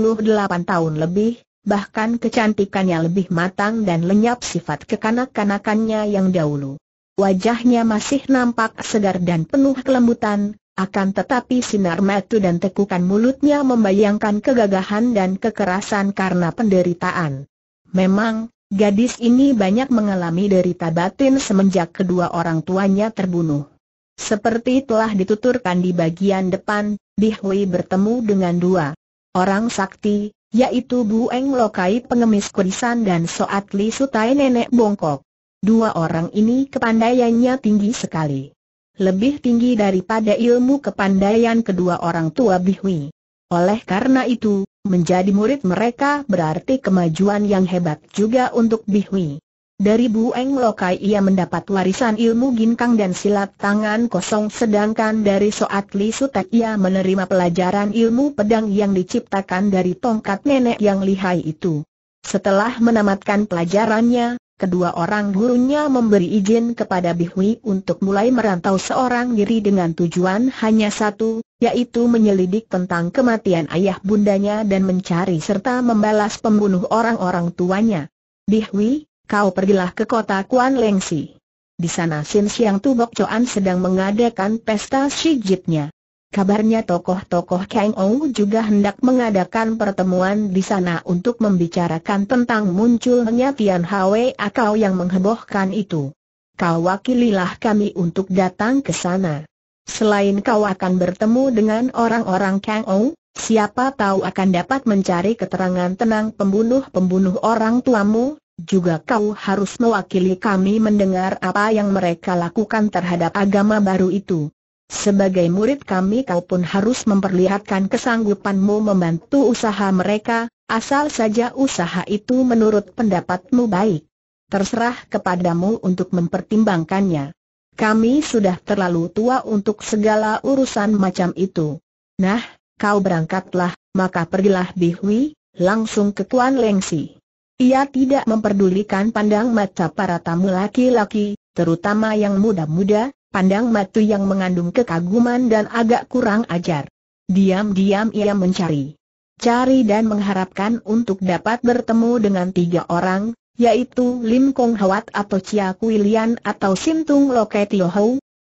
tahun lebih, bahkan kecantikannya lebih matang dan lenyap sifat kekanak-kanakannya yang dahulu. Wajahnya masih nampak segar dan penuh kelembutan, akan tetapi sinar mata dan tekukan mulutnya membayangkan kegagahan dan kekerasan karena penderitaan. Memang, gadis ini banyak mengalami derita batin semenjak kedua orang tuanya terbunuh. Seperti telah dituturkan di bagian depan, Dihui bertemu dengan dua orang sakti, yaitu Bu Eng Lokai pengemis kurisan dan Soat Li Sutai Nenek Bongkok. Dua orang ini kepandaiannya tinggi sekali. Lebih tinggi daripada ilmu kepandaian kedua orang tua Bihui. Oleh karena itu, menjadi murid mereka berarti kemajuan yang hebat juga untuk Bihui. Dari Bu Eng Lokai ia mendapat warisan ilmu ginkang dan silat tangan kosong sedangkan dari Soat Li Sutek ia menerima pelajaran ilmu pedang yang diciptakan dari tongkat nenek yang lihai itu. Setelah menamatkan pelajarannya, kedua orang gurunya memberi izin kepada Bihui untuk mulai merantau seorang diri dengan tujuan hanya satu, yaitu menyelidik tentang kematian ayah bundanya dan mencari serta membalas pembunuh orang-orang tuanya. Bihui, kau pergilah ke kota Kuan Lengsi. Di sana Sin Siang Tubok Coan sedang mengadakan pesta shijitnya. Kabarnya tokoh-tokoh Kang Ou juga hendak mengadakan pertemuan di sana untuk membicarakan tentang munculnya Tian Hwe Akau yang menghebohkan itu. Kau wakililah kami untuk datang ke sana. Selain kau akan bertemu dengan orang-orang Kang Ou, siapa tahu akan dapat mencari keterangan tentang pembunuh-pembunuh orang tuamu, juga kau harus mewakili kami mendengar apa yang mereka lakukan terhadap agama baru itu. Sebagai murid kami kau pun harus memperlihatkan kesanggupanmu membantu usaha mereka, asal saja usaha itu menurut pendapatmu baik. Terserah kepadamu untuk mempertimbangkannya. Kami sudah terlalu tua untuk segala urusan macam itu. Nah, kau berangkatlah, maka pergilah Bihwi, langsung ke Tuan Lengsi. Ia tidak memperdulikan pandang mata para tamu laki-laki, terutama yang muda-muda, pandang matu yang mengandung kekaguman dan agak kurang ajar. Diam-diam ia mencari. Cari dan mengharapkan untuk dapat bertemu dengan tiga orang, yaitu Lim Kong Hwat atau Chia Kui atau Sim Tung Loke Tio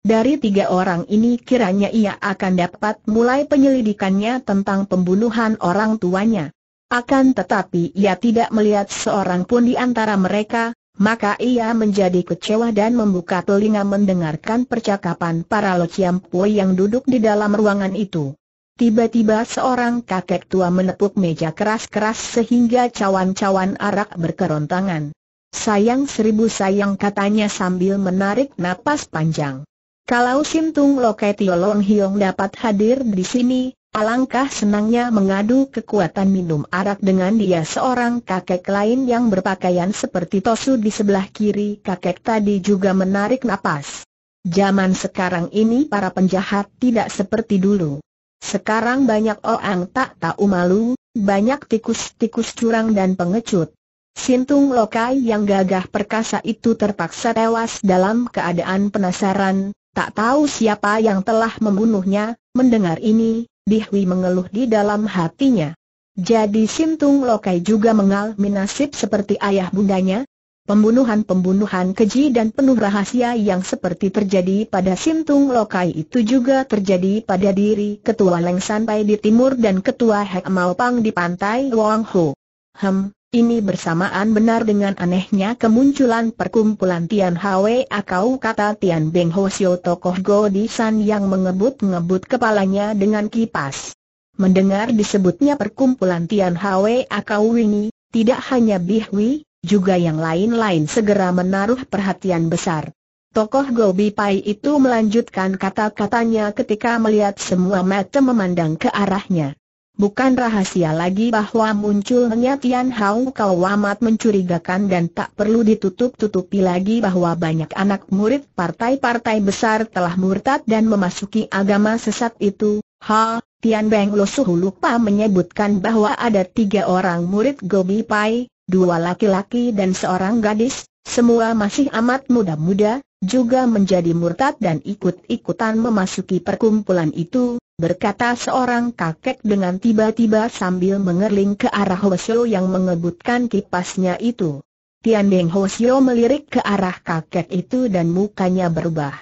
Dari tiga orang ini kiranya ia akan dapat mulai penyelidikannya tentang pembunuhan orang tuanya. Akan tetapi ia tidak melihat seorang pun di antara mereka, maka ia menjadi kecewa dan membuka telinga mendengarkan percakapan para Pui yang duduk di dalam ruangan itu. Tiba-tiba seorang kakek tua menepuk meja keras-keras sehingga cawan-cawan arak berkerontangan. Sayang seribu sayang katanya sambil menarik napas panjang. Kalau Sintung Loke Tiolong Hiong dapat hadir di sini, Alangkah senangnya mengadu kekuatan minum arak dengan dia seorang kakek lain yang berpakaian seperti Tosu di sebelah kiri kakek tadi juga menarik napas. Zaman sekarang ini para penjahat tidak seperti dulu. Sekarang banyak orang tak tahu malu, banyak tikus-tikus curang dan pengecut. Sintung Lokai yang gagah perkasa itu terpaksa tewas dalam keadaan penasaran, tak tahu siapa yang telah membunuhnya, mendengar ini, Dihui mengeluh di dalam hatinya. Jadi Simtung Lokai juga mengalami nasib seperti ayah bundanya, Pembunuhan-pembunuhan keji dan penuh rahasia yang seperti terjadi pada Simtung Lokai itu juga terjadi pada diri Ketua Leng Sanpai di timur dan Ketua Hek Pang di pantai Wang Ho. Hem, ini bersamaan benar dengan anehnya kemunculan perkumpulan Tian Hwe Akau kata Tian Beng Ho Sio tokoh Go Di San yang mengebut-ngebut kepalanya dengan kipas. Mendengar disebutnya perkumpulan Tian Hwe Akau ini, tidak hanya Bi Bihwi, juga yang lain-lain segera menaruh perhatian besar. Tokoh Gobi Pai itu melanjutkan kata-katanya ketika melihat semua mata memandang ke arahnya. Bukan rahasia lagi bahwa munculnya Tian Hao Kau amat mencurigakan dan tak perlu ditutup-tutupi lagi bahwa banyak anak murid partai-partai besar telah murtad dan memasuki agama sesat itu. Ha, Tian Beng Lo Suhu lupa menyebutkan bahwa ada tiga orang murid Gobi Pai, dua laki-laki dan seorang gadis, semua masih amat muda-muda, juga menjadi murtad dan ikut-ikutan memasuki perkumpulan itu, berkata seorang kakek dengan tiba-tiba sambil mengerling ke arah Hosio yang mengebutkan kipasnya itu. Tian Deng Hosio melirik ke arah kakek itu dan mukanya berubah.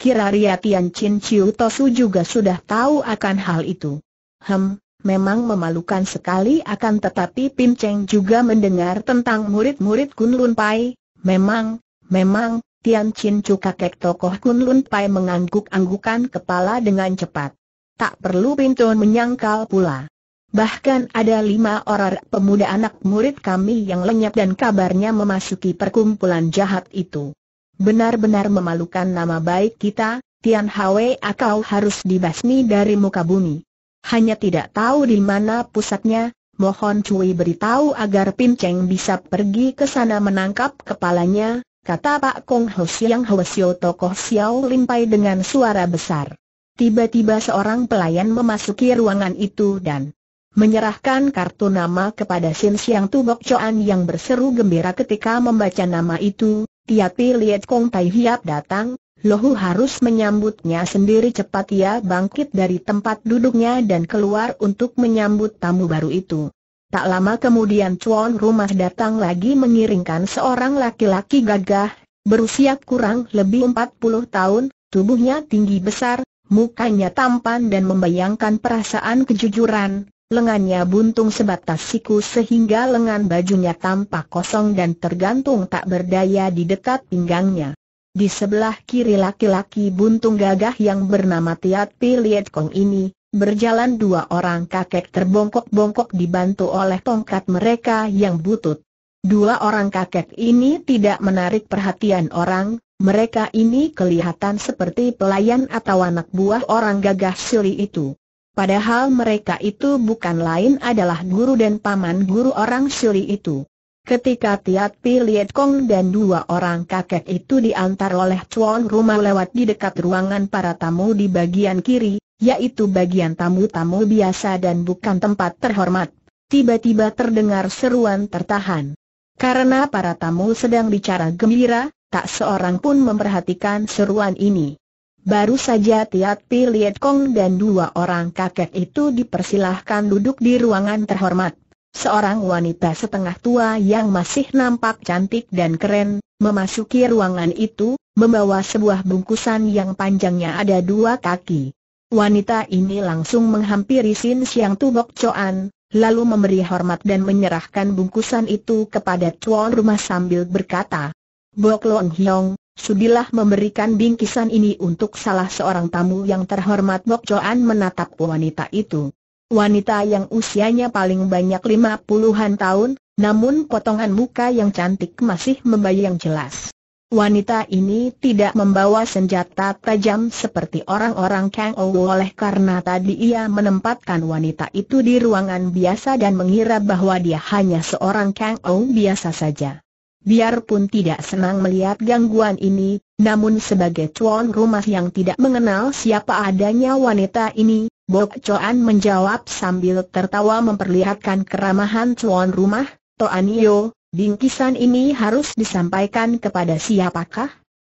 Kira Ria Tian Chin Chiu Tosu juga sudah tahu akan hal itu. Hem, memang memalukan sekali akan tetapi Pin Cheng juga mendengar tentang murid-murid Kun Lun Pai, memang, memang, Tian Chin Chu kakek tokoh Kun Lun Pai mengangguk-anggukan kepala dengan cepat tak perlu Pinton menyangkal pula. Bahkan ada lima orang pemuda anak murid kami yang lenyap dan kabarnya memasuki perkumpulan jahat itu. Benar-benar memalukan nama baik kita, Tian Hwe Akau harus dibasmi dari muka bumi. Hanya tidak tahu di mana pusatnya, mohon Cui beritahu agar Pin Cheng bisa pergi ke sana menangkap kepalanya, kata Pak Kong Ho Siang Ho Siu tokoh Siau Limpai dengan suara besar. Tiba-tiba seorang pelayan memasuki ruangan itu dan menyerahkan kartu nama kepada Sin Siang Tubok Bok Chuan yang berseru gembira ketika membaca nama itu, Tiapi Liet Kong Tai Hiap datang, Lohu harus menyambutnya sendiri cepat ia bangkit dari tempat duduknya dan keluar untuk menyambut tamu baru itu. Tak lama kemudian Chuan Rumah datang lagi mengiringkan seorang laki-laki gagah, berusia kurang lebih 40 tahun, tubuhnya tinggi besar, mukanya tampan dan membayangkan perasaan kejujuran, lengannya buntung sebatas siku sehingga lengan bajunya tampak kosong dan tergantung tak berdaya di dekat pinggangnya. Di sebelah kiri laki-laki buntung gagah yang bernama Tiat Piliet Kong ini, berjalan dua orang kakek terbongkok-bongkok dibantu oleh tongkat mereka yang butut. Dua orang kakek ini tidak menarik perhatian orang, mereka ini kelihatan seperti pelayan atau anak buah orang gagah Sili itu. Padahal mereka itu bukan lain adalah guru dan paman guru orang Sili itu. Ketika Tiat Pi Liet Kong dan dua orang kakek itu diantar oleh Chuan rumah lewat di dekat ruangan para tamu di bagian kiri, yaitu bagian tamu-tamu biasa dan bukan tempat terhormat, tiba-tiba terdengar seruan tertahan. Karena para tamu sedang bicara gembira, Tak seorang pun memperhatikan seruan ini. Baru saja Tiat Pi Liet Kong dan dua orang kakek itu dipersilahkan duduk di ruangan terhormat. Seorang wanita setengah tua yang masih nampak cantik dan keren, memasuki ruangan itu, membawa sebuah bungkusan yang panjangnya ada dua kaki. Wanita ini langsung menghampiri Sin Siang Tubok Coan, lalu memberi hormat dan menyerahkan bungkusan itu kepada tuan rumah sambil berkata, Bok Long Hiong, sudilah memberikan bingkisan ini untuk salah seorang tamu yang terhormat Bok Joan menatap wanita itu. Wanita yang usianya paling banyak lima puluhan tahun, namun potongan muka yang cantik masih membayang jelas. Wanita ini tidak membawa senjata tajam seperti orang-orang Kang Ou oleh karena tadi ia menempatkan wanita itu di ruangan biasa dan mengira bahwa dia hanya seorang Kang Ou biasa saja biarpun tidak senang melihat gangguan ini, namun sebagai tuan rumah yang tidak mengenal siapa adanya wanita ini, Bok Choan menjawab sambil tertawa memperlihatkan keramahan tuan rumah, Toan Yo, bingkisan ini harus disampaikan kepada siapakah?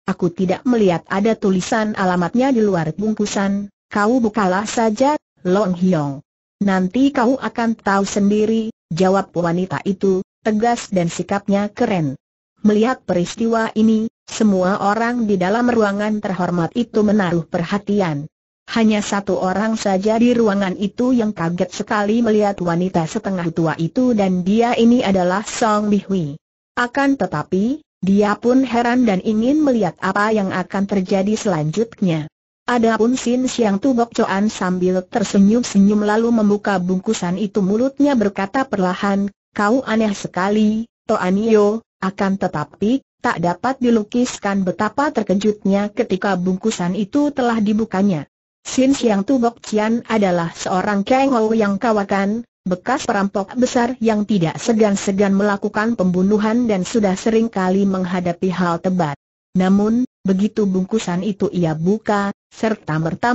Aku tidak melihat ada tulisan alamatnya di luar bungkusan, kau bukalah saja, Long Hiong. Nanti kau akan tahu sendiri, jawab wanita itu, tegas dan sikapnya keren. Melihat peristiwa ini, semua orang di dalam ruangan terhormat itu menaruh perhatian. Hanya satu orang saja di ruangan itu yang kaget sekali melihat wanita setengah tua itu dan dia ini adalah Song Hui. Akan tetapi, dia pun heran dan ingin melihat apa yang akan terjadi selanjutnya. Adapun Sin Siang Tubok Coan sambil tersenyum-senyum lalu membuka bungkusan itu mulutnya berkata perlahan, Kau aneh sekali, Toanio, akan tetapi, tak dapat dilukiskan betapa terkejutnya ketika bungkusan itu telah dibukanya. Sin Siang Tubok Cian adalah seorang kengol yang kawakan, bekas perampok besar yang tidak segan-segan melakukan pembunuhan dan sudah sering kali menghadapi hal tebat. Namun, begitu bungkusan itu ia buka, serta merta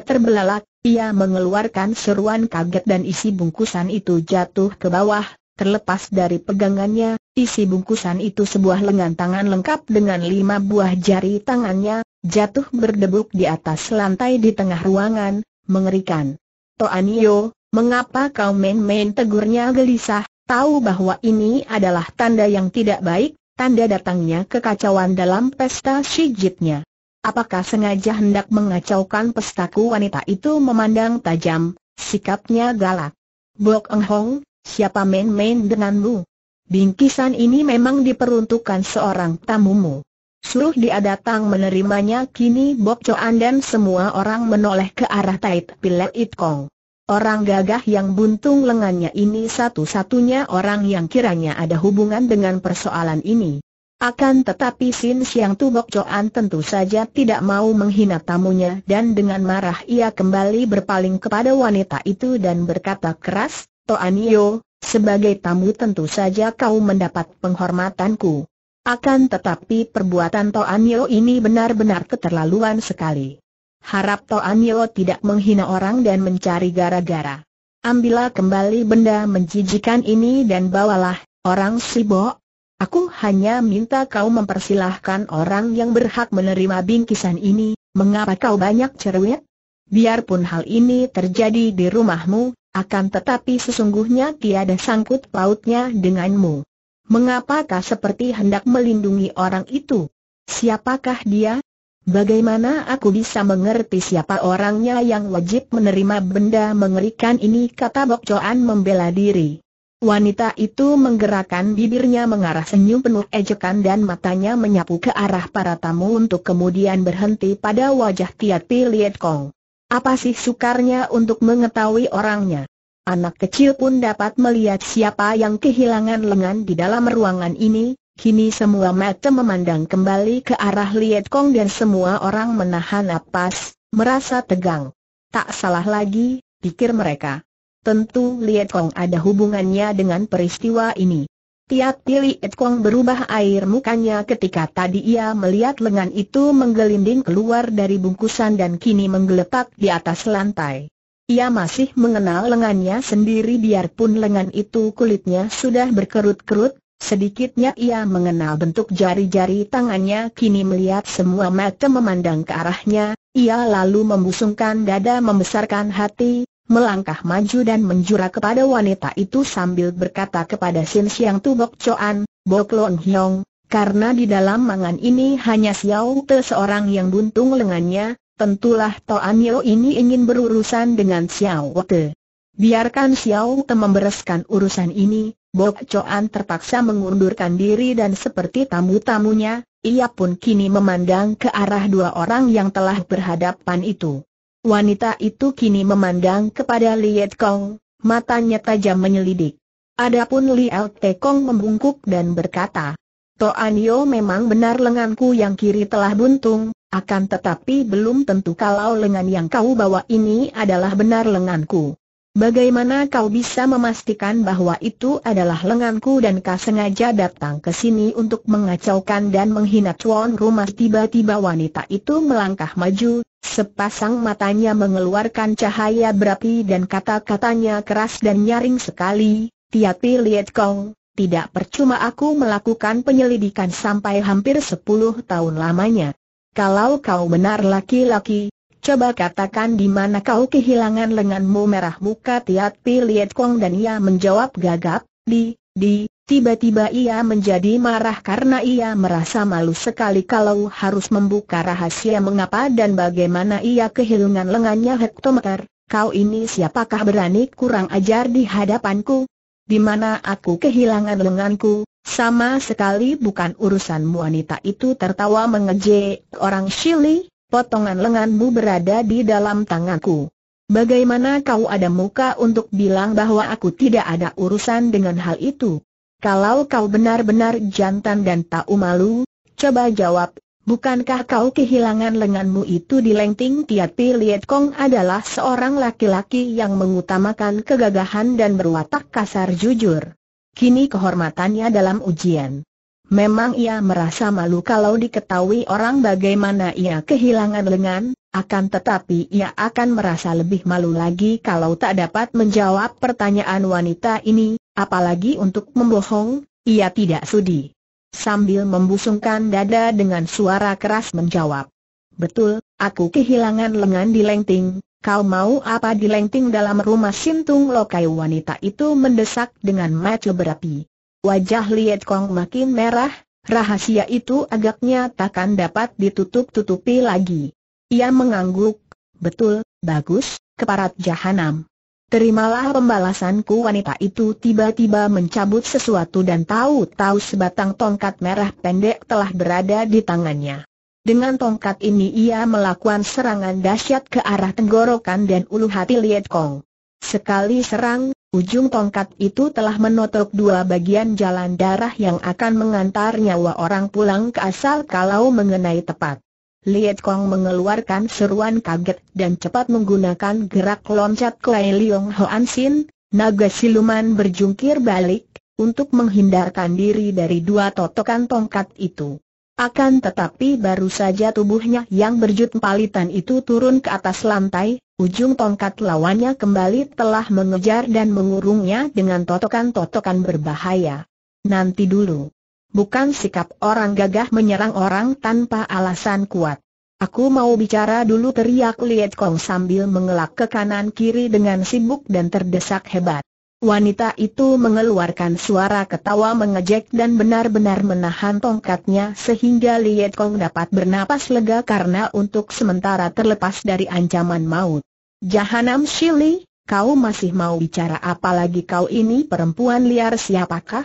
terbelalak, ia mengeluarkan seruan kaget dan isi bungkusan itu jatuh ke bawah, terlepas dari pegangannya, Isi bungkusan itu sebuah lengan tangan lengkap dengan lima buah jari tangannya, jatuh berdebuk di atas lantai di tengah ruangan, mengerikan. Toanio, mengapa kau main-main tegurnya gelisah, tahu bahwa ini adalah tanda yang tidak baik, tanda datangnya kekacauan dalam pesta shijitnya. Apakah sengaja hendak mengacaukan pestaku wanita itu memandang tajam, sikapnya galak. Bok Eng Hong, siapa main-main denganmu? Bingkisan ini memang diperuntukkan seorang tamumu. Suruh dia datang menerimanya kini Bok Choan dan semua orang menoleh ke arah Tait Pilek It Kong. Orang gagah yang buntung lengannya ini satu-satunya orang yang kiranya ada hubungan dengan persoalan ini. Akan tetapi Sin Siang Bok Choan tentu saja tidak mau menghina tamunya dan dengan marah ia kembali berpaling kepada wanita itu dan berkata keras, Toan Yo, sebagai tamu tentu saja kau mendapat penghormatanku. Akan tetapi perbuatan Toanyo ini benar-benar keterlaluan sekali. Harap Toanyo tidak menghina orang dan mencari gara-gara. Ambillah kembali benda menjijikan ini dan bawalah, orang sibok. Aku hanya minta kau mempersilahkan orang yang berhak menerima bingkisan ini, mengapa kau banyak cerewet? Biarpun hal ini terjadi di rumahmu, akan tetapi sesungguhnya tiada sangkut pautnya denganmu. Mengapakah seperti hendak melindungi orang itu? Siapakah dia? Bagaimana aku bisa mengerti siapa orangnya yang wajib menerima benda mengerikan ini kata Bok Joan membela diri. Wanita itu menggerakkan bibirnya mengarah senyum penuh ejekan dan matanya menyapu ke arah para tamu untuk kemudian berhenti pada wajah Tiat Pi Kong. Apa sih sukarnya untuk mengetahui orangnya? Anak kecil pun dapat melihat siapa yang kehilangan lengan di dalam ruangan ini, kini semua mata memandang kembali ke arah Liet Kong dan semua orang menahan napas, merasa tegang. Tak salah lagi, pikir mereka. Tentu Liet Kong ada hubungannya dengan peristiwa ini. Tiat Ed Etkong berubah air mukanya ketika tadi ia melihat lengan itu menggelinding keluar dari bungkusan dan kini menggeletak di atas lantai. Ia masih mengenal lengannya sendiri biarpun lengan itu kulitnya sudah berkerut-kerut, sedikitnya ia mengenal bentuk jari-jari tangannya kini melihat semua mata memandang ke arahnya, ia lalu membusungkan dada membesarkan hati, melangkah maju dan menjurah kepada wanita itu sambil berkata kepada Sin Siang Tu Bok Choan, Bok Lon Hyong, karena di dalam mangan ini hanya Xiao Te seorang yang buntung lengannya, tentulah Toan Yeo ini ingin berurusan dengan Xiao Te. Biarkan Xiao Te membereskan urusan ini, Bok Choan terpaksa mengundurkan diri dan seperti tamu-tamunya, ia pun kini memandang ke arah dua orang yang telah berhadapan itu. Wanita itu kini memandang kepada Liet Kong, matanya tajam menyelidik. Adapun Liet Kong membungkuk dan berkata, To Anio memang benar lenganku yang kiri telah buntung, akan tetapi belum tentu kalau lengan yang kau bawa ini adalah benar lenganku. Bagaimana kau bisa memastikan bahwa itu adalah lenganku dan kau sengaja datang ke sini untuk mengacaukan dan menghina tuan rumah? Tiba-tiba wanita itu melangkah maju, sepasang matanya mengeluarkan cahaya berapi dan kata-katanya keras dan nyaring sekali, Tiapi liat Kong, tidak percuma aku melakukan penyelidikan sampai hampir 10 tahun lamanya. Kalau kau benar laki-laki, Coba katakan di mana kau kehilangan lenganmu merah muka Tiat Pi Liet Kong dan ia menjawab gagap, di, di, tiba-tiba ia menjadi marah karena ia merasa malu sekali kalau harus membuka rahasia mengapa dan bagaimana ia kehilangan lengannya hektometer. Kau ini siapakah berani kurang ajar di hadapanku? Di mana aku kehilangan lenganku, sama sekali bukan urusanmu wanita itu tertawa mengejek orang Shili, potongan lenganmu berada di dalam tanganku. Bagaimana kau ada muka untuk bilang bahwa aku tidak ada urusan dengan hal itu? Kalau kau benar-benar jantan dan tak malu, coba jawab, bukankah kau kehilangan lenganmu itu di lengting Tiat Pi Liet Kong adalah seorang laki-laki yang mengutamakan kegagahan dan berwatak kasar jujur. Kini kehormatannya dalam ujian. Memang ia merasa malu kalau diketahui orang bagaimana ia kehilangan lengan, akan tetapi ia akan merasa lebih malu lagi kalau tak dapat menjawab pertanyaan wanita ini, apalagi untuk membohong, ia tidak sudi. Sambil membusungkan dada dengan suara keras menjawab. Betul, aku kehilangan lengan di lengting, kau mau apa di lengting dalam rumah Sintung Lokai wanita itu mendesak dengan mata berapi. Wajah Liet Kong makin merah, rahasia itu agaknya takkan dapat ditutup-tutupi lagi. Ia mengangguk, betul, bagus, keparat jahanam. Terimalah pembalasanku wanita itu tiba-tiba mencabut sesuatu dan tahu-tahu sebatang tongkat merah pendek telah berada di tangannya. Dengan tongkat ini ia melakukan serangan dahsyat ke arah tenggorokan dan ulu hati Liet Kong. Sekali serang, Ujung tongkat itu telah menotok dua bagian jalan darah yang akan mengantar nyawa orang pulang ke asal kalau mengenai tepat. Liet Kong mengeluarkan seruan kaget dan cepat menggunakan gerak loncat Kuai Liong Hoan Sin, naga siluman berjungkir balik, untuk menghindarkan diri dari dua totokan tongkat itu. Akan tetapi baru saja tubuhnya yang berjut palitan itu turun ke atas lantai, ujung tongkat lawannya kembali telah mengejar dan mengurungnya dengan totokan-totokan berbahaya. Nanti dulu. Bukan sikap orang gagah menyerang orang tanpa alasan kuat. Aku mau bicara dulu teriak Liet Kong sambil mengelak ke kanan kiri dengan sibuk dan terdesak hebat. Wanita itu mengeluarkan suara ketawa mengejek dan benar-benar menahan tongkatnya sehingga Liet Kong dapat bernapas lega karena untuk sementara terlepas dari ancaman maut. Jahanam Shili, kau masih mau bicara apalagi kau ini perempuan liar siapakah?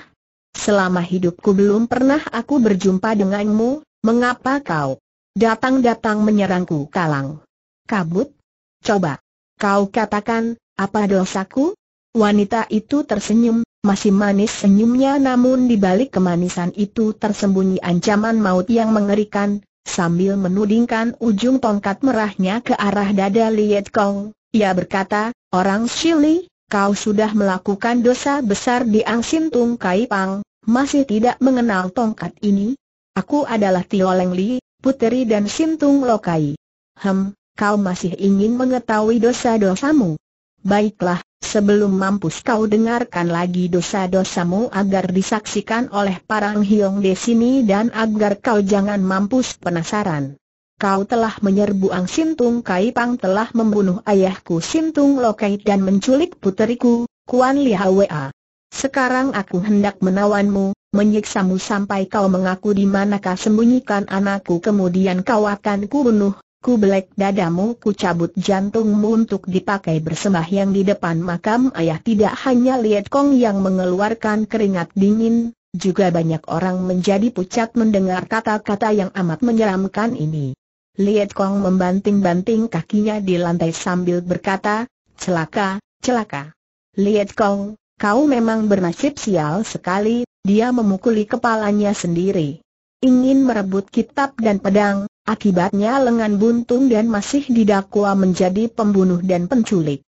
Selama hidupku belum pernah aku berjumpa denganmu, mengapa kau datang-datang menyerangku kalang? Kabut? Coba, kau katakan, apa dosaku? Wanita itu tersenyum, masih manis senyumnya namun di balik kemanisan itu tersembunyi ancaman maut yang mengerikan, sambil menudingkan ujung tongkat merahnya ke arah dada Liet Kong. Ia berkata, orang Shili, kau sudah melakukan dosa besar di Angsin Tung Kai Pang, masih tidak mengenal tongkat ini? Aku adalah Tio Leng Li, puteri dan Sintung Lokai. Hem, kau masih ingin mengetahui dosa-dosamu? Baiklah, Sebelum mampus kau dengarkan lagi dosa-dosamu agar disaksikan oleh parang hiong di sini dan agar kau jangan mampus penasaran. Kau telah menyerbu Ang Sintung Kai Pang telah membunuh ayahku Sintung Lokai dan menculik puteriku, Kuan Li Hwa. Sekarang aku hendak menawanmu, menyiksamu sampai kau mengaku di manakah sembunyikan anakku kemudian kau akan kubunuh, Ku belek dadamu, ku cabut jantungmu untuk dipakai bersembah yang di depan makam ayah. Tidak hanya Liet Kong yang mengeluarkan keringat dingin, juga banyak orang menjadi pucat mendengar kata-kata yang amat menyeramkan ini. Liet Kong membanting-banting kakinya di lantai sambil berkata, celaka, celaka. Liet Kong, kau memang bernasib sial sekali, dia memukuli kepalanya sendiri. Ingin merebut kitab dan pedang, Akibatnya lengan buntung dan masih didakwa menjadi pembunuh dan penculik.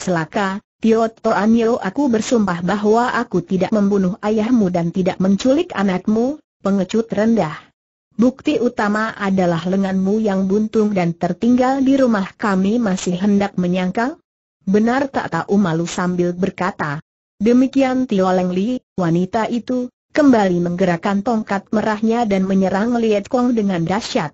Celaka, Tioto Anio aku bersumpah bahwa aku tidak membunuh ayahmu dan tidak menculik anakmu, pengecut rendah. Bukti utama adalah lenganmu yang buntung dan tertinggal di rumah kami masih hendak menyangkal? Benar tak tahu malu sambil berkata. Demikian Tio Leng Li, wanita itu, kembali menggerakkan tongkat merahnya dan menyerang Liet Kong dengan dahsyat.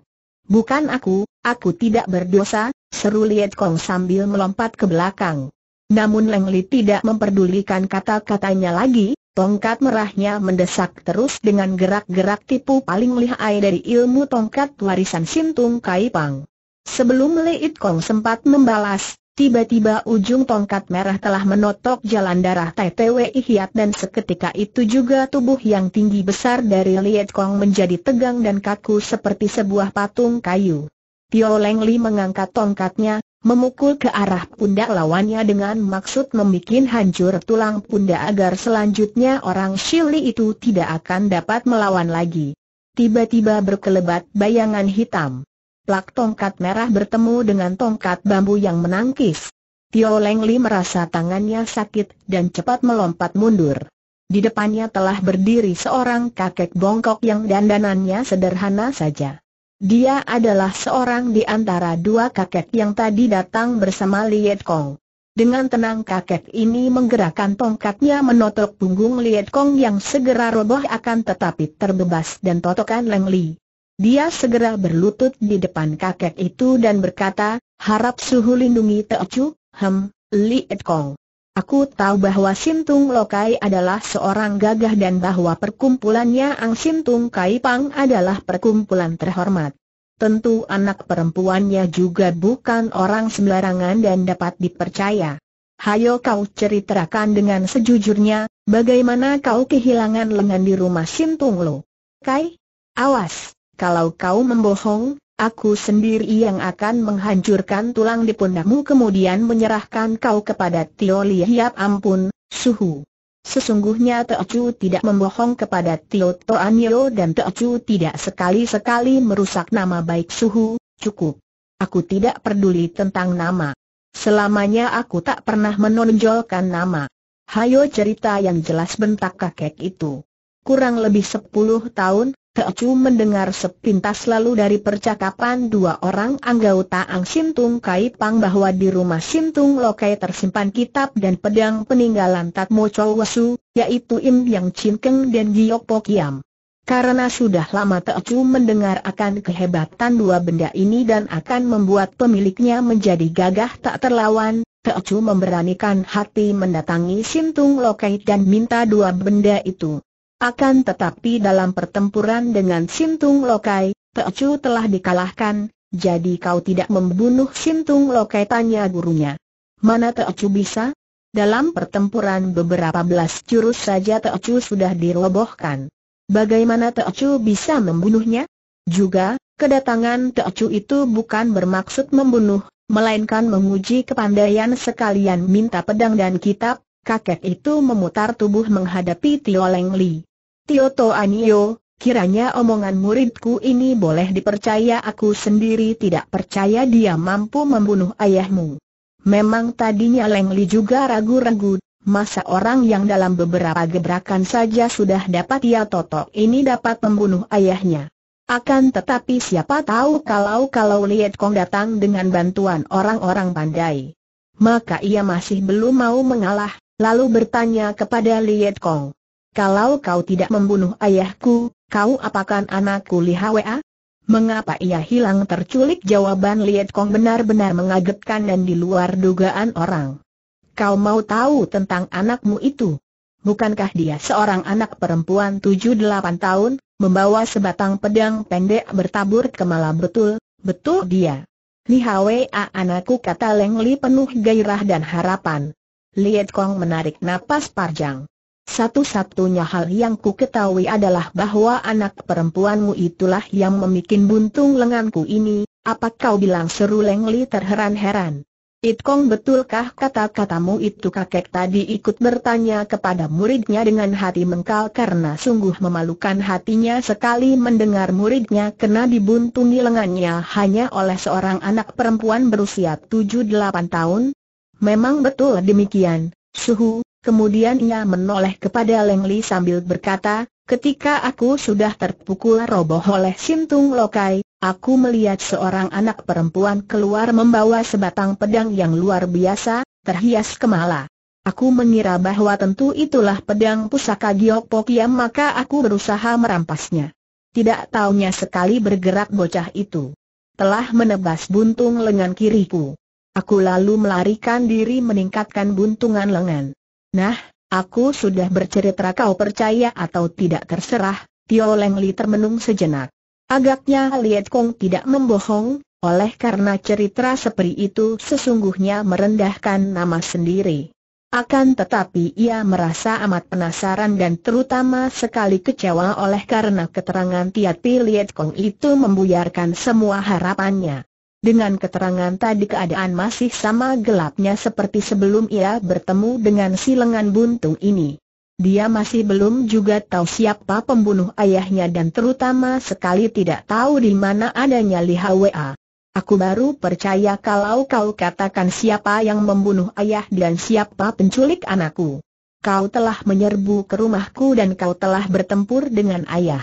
Bukan aku, aku tidak berdosa, seru Liet Kong sambil melompat ke belakang. Namun Leng Li tidak memperdulikan kata-katanya lagi, tongkat merahnya mendesak terus dengan gerak-gerak tipu paling lihai dari ilmu tongkat warisan Sintung Pang. Sebelum Liet Kong sempat membalas, Tiba-tiba ujung tongkat merah telah menotok jalan darah TTW Hiat dan seketika itu juga tubuh yang tinggi besar dari Liet Kong menjadi tegang dan kaku seperti sebuah patung kayu. Tio Leng Li mengangkat tongkatnya, memukul ke arah pundak lawannya dengan maksud membuat hancur tulang pundak agar selanjutnya orang Shili itu tidak akan dapat melawan lagi. Tiba-tiba berkelebat bayangan hitam plak tongkat merah bertemu dengan tongkat bambu yang menangkis. Tio Leng Li merasa tangannya sakit dan cepat melompat mundur. Di depannya telah berdiri seorang kakek bongkok yang dandanannya sederhana saja. Dia adalah seorang di antara dua kakek yang tadi datang bersama Liet Kong. Dengan tenang kakek ini menggerakkan tongkatnya menotok punggung Liet Kong yang segera roboh akan tetapi terbebas dan totokan Leng Li. Dia segera berlutut di depan kakek itu dan berkata, harap suhu lindungi Teocu, hem, li Et Kong. Aku tahu bahwa Sintung Lokai adalah seorang gagah dan bahwa perkumpulannya Ang Sintung Kai Pang adalah perkumpulan terhormat. Tentu anak perempuannya juga bukan orang sembarangan dan dapat dipercaya. Hayo kau ceritakan dengan sejujurnya, bagaimana kau kehilangan lengan di rumah Sintung Lo. Kai, awas! kalau kau membohong, aku sendiri yang akan menghancurkan tulang di pundakmu kemudian menyerahkan kau kepada Tio Lihiap ya ampun, suhu. Sesungguhnya Teocu tidak membohong kepada Tio Toanyo dan Teocu tidak sekali-sekali merusak nama baik Suhu, cukup. Aku tidak peduli tentang nama. Selamanya aku tak pernah menonjolkan nama. Hayo cerita yang jelas bentak kakek itu. Kurang lebih sepuluh tahun, Kecu mendengar sepintas lalu dari percakapan dua orang anggota Ang Sintung Kai Pang bahwa di rumah Sintung Lokai tersimpan kitab dan pedang peninggalan Tatmo Chow Wasu, yaitu Im Yang Chin dan Giok Po Kiam. Karena sudah lama Teocu mendengar akan kehebatan dua benda ini dan akan membuat pemiliknya menjadi gagah tak terlawan, Teocu memberanikan hati mendatangi Sintung Lokai dan minta dua benda itu. Akan tetapi dalam pertempuran dengan Sintung Lokai, Teocu telah dikalahkan, jadi kau tidak membunuh Sintung Lokai tanya gurunya. Mana Teocu bisa? Dalam pertempuran beberapa belas jurus saja Teocu sudah dirobohkan. Bagaimana Teocu bisa membunuhnya? Juga, kedatangan Teocu itu bukan bermaksud membunuh, melainkan menguji kepandaian sekalian minta pedang dan kitab, kakek itu memutar tubuh menghadapi Tio Leng Li. Yoto Anio, kiranya omongan muridku ini boleh dipercaya aku sendiri tidak percaya dia mampu membunuh ayahmu. Memang tadinya lengli juga ragu-ragu, masa orang yang dalam beberapa gebrakan saja sudah dapat ia totok ini dapat membunuh ayahnya. Akan tetapi siapa tahu kalau-kalau Liet Kong datang dengan bantuan orang-orang pandai. Maka ia masih belum mau mengalah, lalu bertanya kepada Liet Kong. Kalau kau tidak membunuh ayahku, kau apakan anakku Li Hwa? Mengapa ia hilang terculik jawaban Liet Kong benar-benar mengagetkan dan di luar dugaan orang. Kau mau tahu tentang anakmu itu? Bukankah dia seorang anak perempuan 7-8 tahun, membawa sebatang pedang pendek bertabur kemala betul, betul dia. Li Hwa anakku kata Leng Li penuh gairah dan harapan. Liet Kong menarik napas parjang. Satu-satunya hal yang ku ketahui adalah bahwa anak perempuanmu itulah yang memikin buntung lenganku ini, apa kau bilang seru lengli terheran-heran. Itkong betulkah kata-katamu itu kakek tadi ikut bertanya kepada muridnya dengan hati mengkal karena sungguh memalukan hatinya sekali mendengar muridnya kena dibuntungi lengannya hanya oleh seorang anak perempuan berusia 7-8 tahun? Memang betul demikian, suhu, Kemudian ia menoleh kepada Leng Li sambil berkata, ketika aku sudah terpukul roboh oleh Sintung Lokai, aku melihat seorang anak perempuan keluar membawa sebatang pedang yang luar biasa, terhias kemala. Aku mengira bahwa tentu itulah pedang pusaka Giok yang maka aku berusaha merampasnya. Tidak taunya sekali bergerak bocah itu. Telah menebas buntung lengan kiriku. Aku lalu melarikan diri meningkatkan buntungan lengan. Nah, aku sudah bercerita kau percaya atau tidak terserah, Tio Leng Li termenung sejenak. Agaknya Liet Kong tidak membohong, oleh karena cerita seperti itu sesungguhnya merendahkan nama sendiri. Akan tetapi ia merasa amat penasaran dan terutama sekali kecewa oleh karena keterangan Tiat tiap Liet Kong itu membuyarkan semua harapannya. Dengan keterangan tadi keadaan masih sama gelapnya seperti sebelum ia bertemu dengan si lengan buntung ini. Dia masih belum juga tahu siapa pembunuh ayahnya dan terutama sekali tidak tahu di mana adanya Li Hwa. Aku baru percaya kalau kau katakan siapa yang membunuh ayah dan siapa penculik anakku. Kau telah menyerbu ke rumahku dan kau telah bertempur dengan ayah.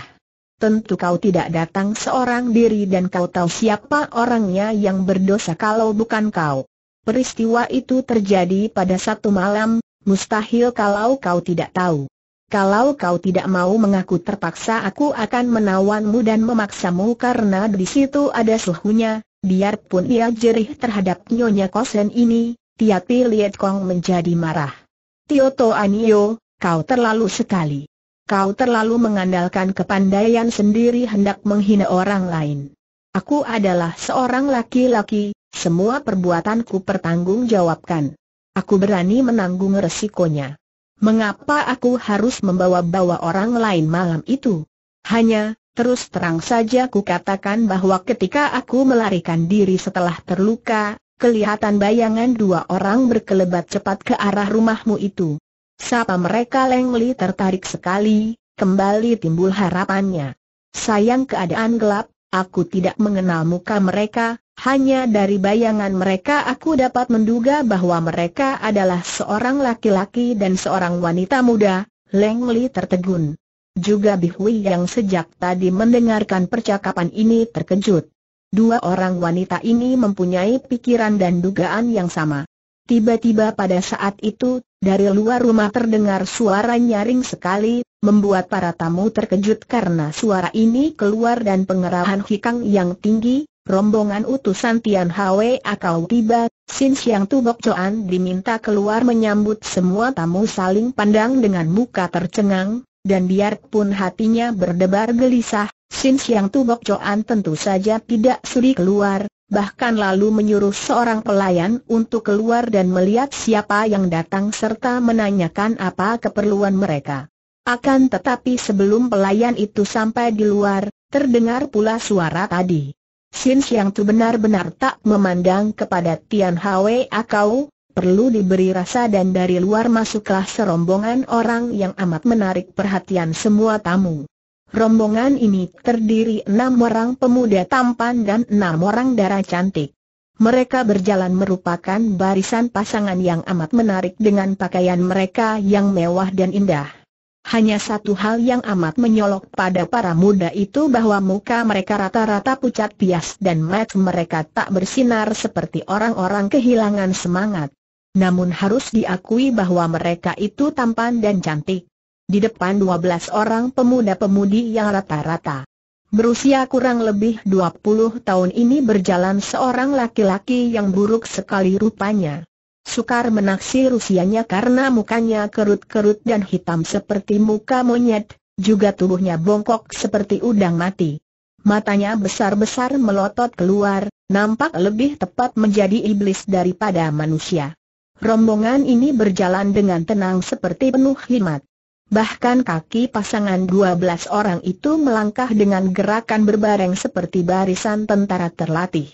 Tentu kau tidak datang seorang diri dan kau tahu siapa orangnya yang berdosa kalau bukan kau. Peristiwa itu terjadi pada satu malam, mustahil kalau kau tidak tahu. Kalau kau tidak mau mengaku terpaksa aku akan menawanmu dan memaksamu karena di situ ada suhunya, biarpun ia jerih terhadap Nyonya Kosen ini, Tiapi Liet Kong menjadi marah. Tioto Anio, kau terlalu sekali. Kau terlalu mengandalkan kepandaian sendiri hendak menghina orang lain. Aku adalah seorang laki-laki, semua perbuatanku pertanggungjawabkan. Aku berani menanggung resikonya. Mengapa aku harus membawa-bawa orang lain malam itu? Hanya, terus terang saja ku katakan bahwa ketika aku melarikan diri setelah terluka, kelihatan bayangan dua orang berkelebat cepat ke arah rumahmu itu. Sapa mereka Leng tertarik sekali, kembali timbul harapannya. Sayang keadaan gelap, aku tidak mengenal muka mereka, hanya dari bayangan mereka aku dapat menduga bahwa mereka adalah seorang laki-laki dan seorang wanita muda, Leng tertegun. Juga Hui yang sejak tadi mendengarkan percakapan ini terkejut. Dua orang wanita ini mempunyai pikiran dan dugaan yang sama. Tiba-tiba pada saat itu, dari luar rumah terdengar suara nyaring sekali, membuat para tamu terkejut karena suara ini keluar dan pengerahan hikang yang tinggi, rombongan utusan Tian Hwe akau tiba, Sin Siang Tubok Chuan diminta keluar menyambut semua tamu saling pandang dengan muka tercengang, dan biarpun hatinya berdebar gelisah, Sin Siang Tubok Chuan tentu saja tidak sudi keluar, bahkan lalu menyuruh seorang pelayan untuk keluar dan melihat siapa yang datang serta menanyakan apa keperluan mereka. Akan tetapi sebelum pelayan itu sampai di luar, terdengar pula suara tadi. Sin Siang Tu benar-benar tak memandang kepada Tian Hwe Akau, perlu diberi rasa dan dari luar masuklah serombongan orang yang amat menarik perhatian semua tamu. Rombongan ini terdiri enam orang pemuda tampan dan enam orang darah cantik. Mereka berjalan merupakan barisan pasangan yang amat menarik dengan pakaian mereka yang mewah dan indah. Hanya satu hal yang amat menyolok pada para muda itu bahwa muka mereka rata-rata pucat pias dan mat mereka tak bersinar seperti orang-orang kehilangan semangat. Namun harus diakui bahwa mereka itu tampan dan cantik. Di depan 12 orang pemuda-pemudi yang rata-rata berusia kurang lebih 20 tahun ini berjalan seorang laki-laki yang buruk sekali rupanya. Sukar menaksir usianya karena mukanya kerut-kerut dan hitam seperti muka monyet, juga tubuhnya bongkok seperti udang mati. Matanya besar-besar melotot keluar, nampak lebih tepat menjadi iblis daripada manusia. Rombongan ini berjalan dengan tenang seperti penuh himat. Bahkan kaki pasangan dua belas orang itu melangkah dengan gerakan berbareng seperti barisan tentara terlatih.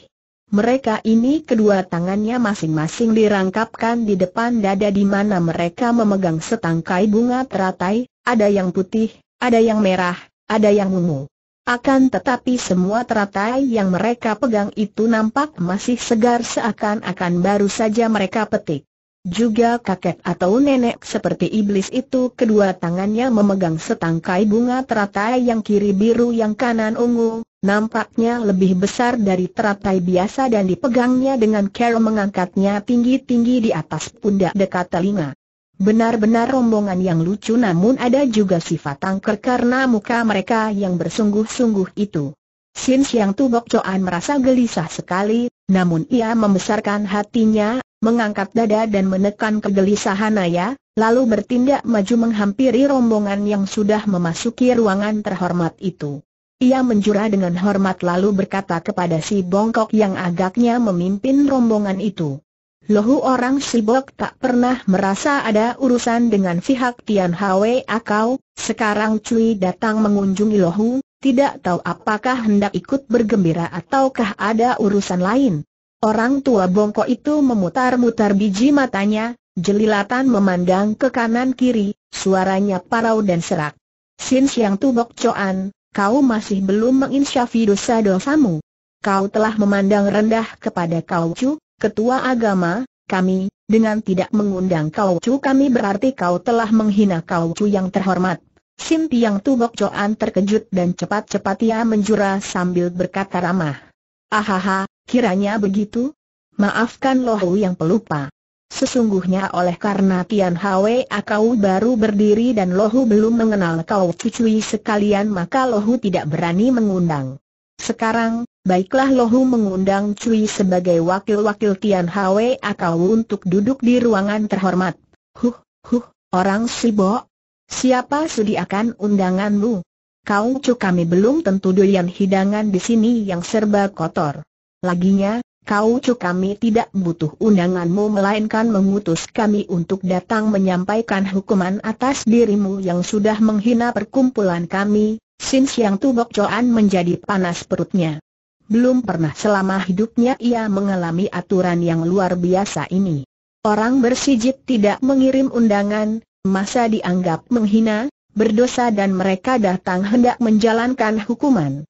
Mereka ini kedua tangannya masing-masing dirangkapkan di depan dada di mana mereka memegang setangkai bunga teratai, ada yang putih, ada yang merah, ada yang ungu. Akan tetapi semua teratai yang mereka pegang itu nampak masih segar seakan-akan baru saja mereka petik. Juga kakek atau nenek seperti iblis itu kedua tangannya memegang setangkai bunga teratai yang kiri biru yang kanan ungu, nampaknya lebih besar dari teratai biasa dan dipegangnya dengan care mengangkatnya tinggi-tinggi di atas pundak dekat telinga. Benar-benar rombongan yang lucu namun ada juga sifat angker karena muka mereka yang bersungguh-sungguh itu. Sin Siang Tubok Coan merasa gelisah sekali, namun ia membesarkan hatinya mengangkat dada dan menekan kegelisahan Naya, lalu bertindak maju menghampiri rombongan yang sudah memasuki ruangan terhormat itu. Ia menjura dengan hormat lalu berkata kepada si bongkok yang agaknya memimpin rombongan itu. Lohu orang Sibok tak pernah merasa ada urusan dengan pihak Tian Hwe Akau, sekarang Cui datang mengunjungi Lohu, tidak tahu apakah hendak ikut bergembira ataukah ada urusan lain. Orang tua bongkok itu memutar-mutar biji matanya, jelilatan memandang ke kanan-kiri, suaranya parau dan serak. Sin Siang Tubok Coan, kau masih belum menginsyafi dosa-dosamu. Kau telah memandang rendah kepada Kau cu, ketua agama, kami, dengan tidak mengundang Kau cu kami berarti kau telah menghina Kau cu yang terhormat. Sim Tiang Tubok Coan terkejut dan cepat-cepat ia menjura sambil berkata ramah. Ahaha, Kiranya begitu? Maafkan Lohu yang pelupa. Sesungguhnya oleh karena Tian Hwa kau baru berdiri dan Lohu belum mengenal kau cucui sekalian maka Lohu tidak berani mengundang. Sekarang, baiklah Lohu mengundang Cui sebagai wakil-wakil Tian Hwa kau untuk duduk di ruangan terhormat. Huh, huh, orang sibok. Siapa sediakan undanganmu? Kau cu kami belum tentu doyan hidangan di sini yang serba kotor. Laginya, kau cu kami tidak butuh undanganmu melainkan mengutus kami untuk datang menyampaikan hukuman atas dirimu yang sudah menghina perkumpulan kami, Sin Siang Tubok Coan menjadi panas perutnya. Belum pernah selama hidupnya ia mengalami aturan yang luar biasa ini. Orang bersijit tidak mengirim undangan, masa dianggap menghina, berdosa dan mereka datang hendak menjalankan hukuman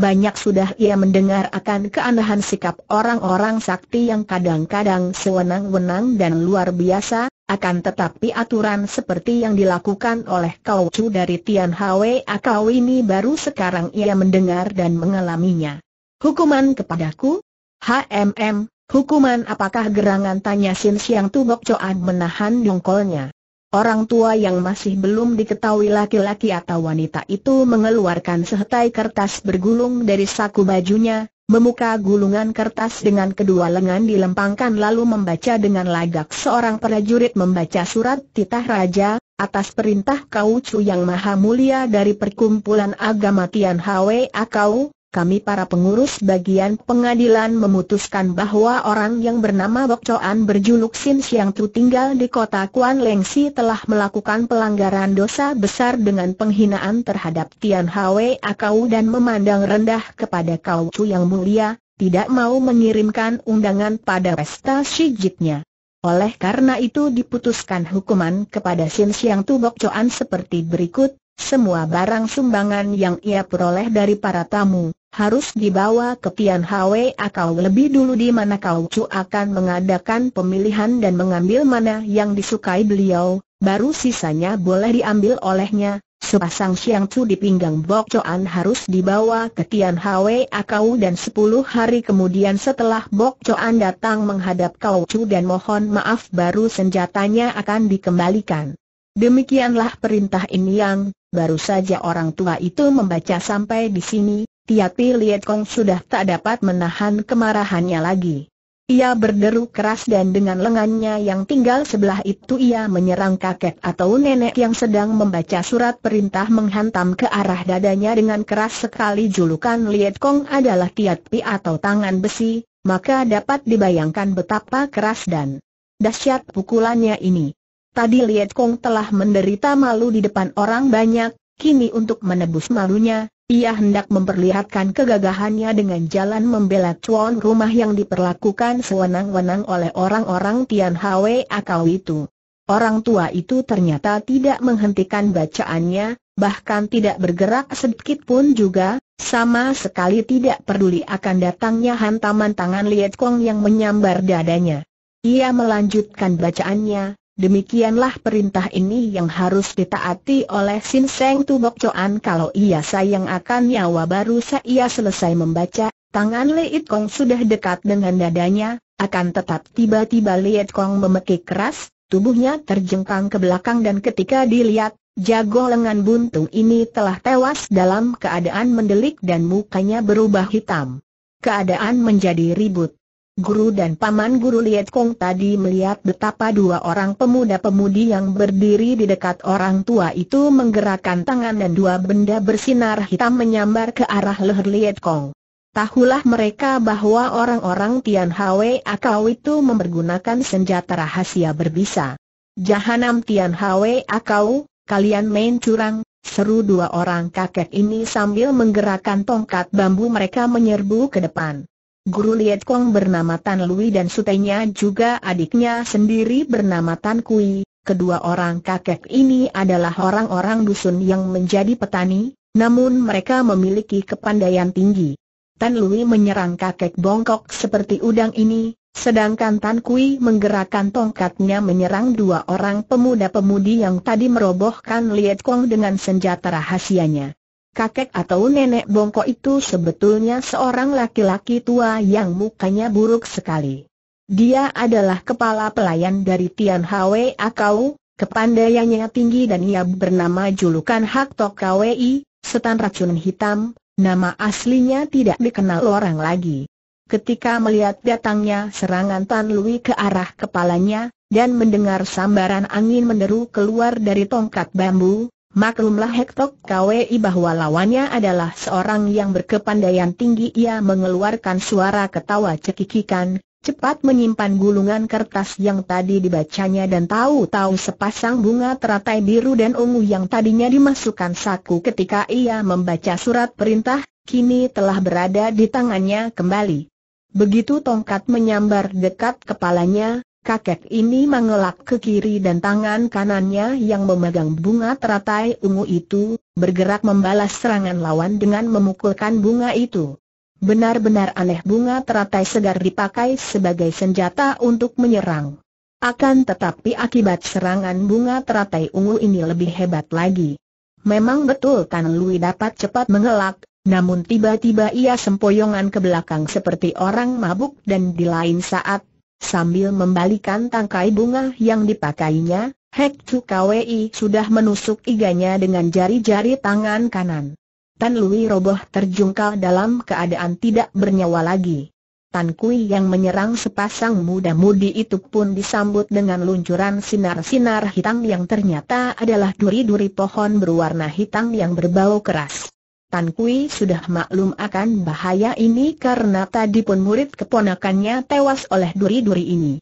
banyak sudah ia mendengar akan keanehan sikap orang-orang sakti yang kadang-kadang sewenang-wenang dan luar biasa, akan tetapi aturan seperti yang dilakukan oleh Kau Chu dari Tian Hwe Akau ini baru sekarang ia mendengar dan mengalaminya. Hukuman kepadaku? HMM, hukuman apakah gerangan tanya Sin Siang Tubok Coan menahan dongkolnya. Orang tua yang masih belum diketahui laki-laki atau wanita itu mengeluarkan sehetai kertas bergulung dari saku bajunya, memuka gulungan kertas dengan kedua lengan dilempangkan lalu membaca dengan lagak seorang prajurit membaca surat titah raja, atas perintah Kau Chu yang maha mulia dari perkumpulan agama Tian Hwa Kau, kami para pengurus bagian pengadilan memutuskan bahwa orang yang bernama Bok Choan berjuluk Sin Siang Tu tinggal di kota Kuan Lengsi telah melakukan pelanggaran dosa besar dengan penghinaan terhadap Tian Hwe Akau dan memandang rendah kepada Kau Chu yang mulia, tidak mau mengirimkan undangan pada pesta Shijitnya. Oleh karena itu diputuskan hukuman kepada Sin Siang Tu Bok Choan seperti berikut, semua barang sumbangan yang ia peroleh dari para tamu, harus dibawa ke Tian Hwa atau lebih dulu di mana Kau Cu akan mengadakan pemilihan dan mengambil mana yang disukai beliau, baru sisanya boleh diambil olehnya. Sepasang siang cu di pinggang Bok Choan harus dibawa ke Tian Hwa Akau dan sepuluh hari kemudian setelah Bok Choan datang menghadap Kau Chu dan mohon maaf baru senjatanya akan dikembalikan. Demikianlah perintah ini yang baru saja orang tua itu membaca sampai di sini, Tiapi Liet Kong sudah tak dapat menahan kemarahannya lagi. Ia berderu keras dan dengan lengannya yang tinggal sebelah itu ia menyerang kakek atau nenek yang sedang membaca surat perintah menghantam ke arah dadanya dengan keras sekali julukan Liet Kong adalah tiat atau tangan besi, maka dapat dibayangkan betapa keras dan dahsyat pukulannya ini. Tadi Liet Kong telah menderita malu di depan orang banyak, kini untuk menebus malunya, ia hendak memperlihatkan kegagahannya dengan jalan membela cuan rumah yang diperlakukan sewenang-wenang oleh orang-orang Tian Hwe Akau itu. Orang tua itu ternyata tidak menghentikan bacaannya, bahkan tidak bergerak sedikit pun juga, sama sekali tidak peduli akan datangnya hantaman tangan Liet Kong yang menyambar dadanya. Ia melanjutkan bacaannya, Demikianlah perintah ini yang harus ditaati oleh Sin Seng Tubok Coan kalau ia sayang akan nyawa baru saya selesai membaca, tangan Leit Kong sudah dekat dengan dadanya, akan tetap tiba-tiba Leit Kong memekik keras, tubuhnya terjengkang ke belakang dan ketika dilihat, jago lengan buntung ini telah tewas dalam keadaan mendelik dan mukanya berubah hitam. Keadaan menjadi ribut. Guru dan paman guru Liet Kong tadi melihat betapa dua orang pemuda-pemudi yang berdiri di dekat orang tua itu menggerakkan tangan dan dua benda bersinar hitam menyambar ke arah leher Liet Kong. Tahulah mereka bahwa orang-orang Tian Hwe Akau itu mempergunakan senjata rahasia berbisa. Jahanam Tian Hwe Akau, kalian main curang, seru dua orang kakek ini sambil menggerakkan tongkat bambu mereka menyerbu ke depan. Guru Liet Kong bernama Tan Lui dan sutenya juga adiknya sendiri bernama Tan Kui. Kedua orang kakek ini adalah orang-orang dusun yang menjadi petani, namun mereka memiliki kepandaian tinggi. Tan Lui menyerang kakek bongkok seperti udang ini, sedangkan Tan Kui menggerakkan tongkatnya menyerang dua orang pemuda-pemudi yang tadi merobohkan Liet Kong dengan senjata rahasianya kakek atau nenek bongkok itu sebetulnya seorang laki-laki tua yang mukanya buruk sekali. Dia adalah kepala pelayan dari Tian Hwe Akau, kepandaiannya tinggi dan ia bernama julukan Hak Tok Kwei, setan racun hitam, nama aslinya tidak dikenal orang lagi. Ketika melihat datangnya serangan Tan Lui ke arah kepalanya, dan mendengar sambaran angin menderu keluar dari tongkat bambu, Maklumlah Hektok KWI bahwa lawannya adalah seorang yang berkepandaian tinggi Ia mengeluarkan suara ketawa cekikikan, cepat menyimpan gulungan kertas yang tadi dibacanya dan tahu-tahu sepasang bunga teratai biru dan ungu yang tadinya dimasukkan saku ketika ia membaca surat perintah, kini telah berada di tangannya kembali. Begitu tongkat menyambar dekat kepalanya, kakek ini mengelak ke kiri dan tangan kanannya yang memegang bunga teratai ungu itu, bergerak membalas serangan lawan dengan memukulkan bunga itu. Benar-benar aneh bunga teratai segar dipakai sebagai senjata untuk menyerang. Akan tetapi akibat serangan bunga teratai ungu ini lebih hebat lagi. Memang betul Tan Lui dapat cepat mengelak, namun tiba-tiba ia sempoyongan ke belakang seperti orang mabuk dan di lain saat Sambil membalikan tangkai bunga yang dipakainya, Hek Chu Kwei sudah menusuk iganya dengan jari-jari tangan kanan. Tan Lui roboh terjungkal dalam keadaan tidak bernyawa lagi. Tan Kui yang menyerang sepasang muda-mudi itu pun disambut dengan luncuran sinar-sinar hitam yang ternyata adalah duri-duri pohon berwarna hitam yang berbau keras. Tan Kui sudah maklum akan bahaya ini karena tadi pun murid keponakannya tewas oleh duri-duri ini.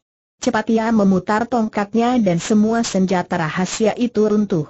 Cepat ia memutar tongkatnya dan semua senjata rahasia itu runtuh.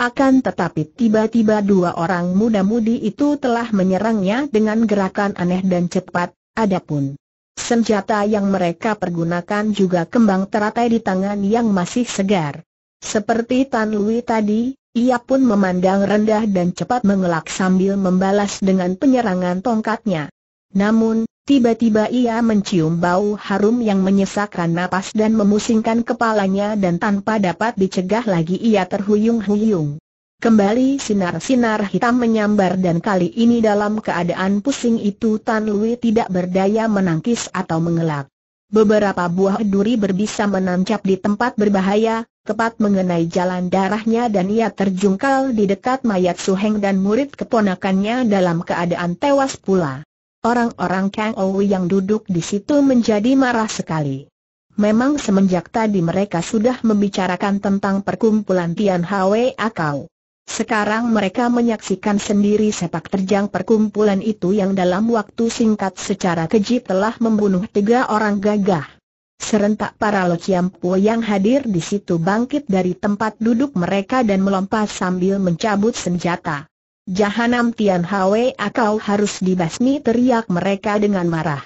Akan tetapi tiba-tiba dua orang muda-mudi itu telah menyerangnya dengan gerakan aneh dan cepat, adapun senjata yang mereka pergunakan juga kembang teratai di tangan yang masih segar. Seperti Tan Lui tadi, ia pun memandang rendah dan cepat mengelak sambil membalas dengan penyerangan tongkatnya. Namun, tiba-tiba ia mencium bau harum yang menyesakkan napas dan memusingkan kepalanya dan tanpa dapat dicegah lagi ia terhuyung-huyung. Kembali sinar-sinar hitam menyambar dan kali ini dalam keadaan pusing itu Tan Lui tidak berdaya menangkis atau mengelak. Beberapa buah duri berbisa menancap di tempat berbahaya, tepat mengenai jalan darahnya dan ia terjungkal di dekat mayat Suheng dan murid keponakannya dalam keadaan tewas pula. Orang-orang Kang Ou yang duduk di situ menjadi marah sekali. Memang semenjak tadi mereka sudah membicarakan tentang perkumpulan Tian Hwe Akau. Sekarang mereka menyaksikan sendiri sepak terjang perkumpulan itu yang dalam waktu singkat secara keji telah membunuh tiga orang gagah. Serentak para Pu yang hadir di situ bangkit dari tempat duduk mereka dan melompat sambil mencabut senjata. Jahanam Tian Hwe akau harus dibasmi teriak mereka dengan marah.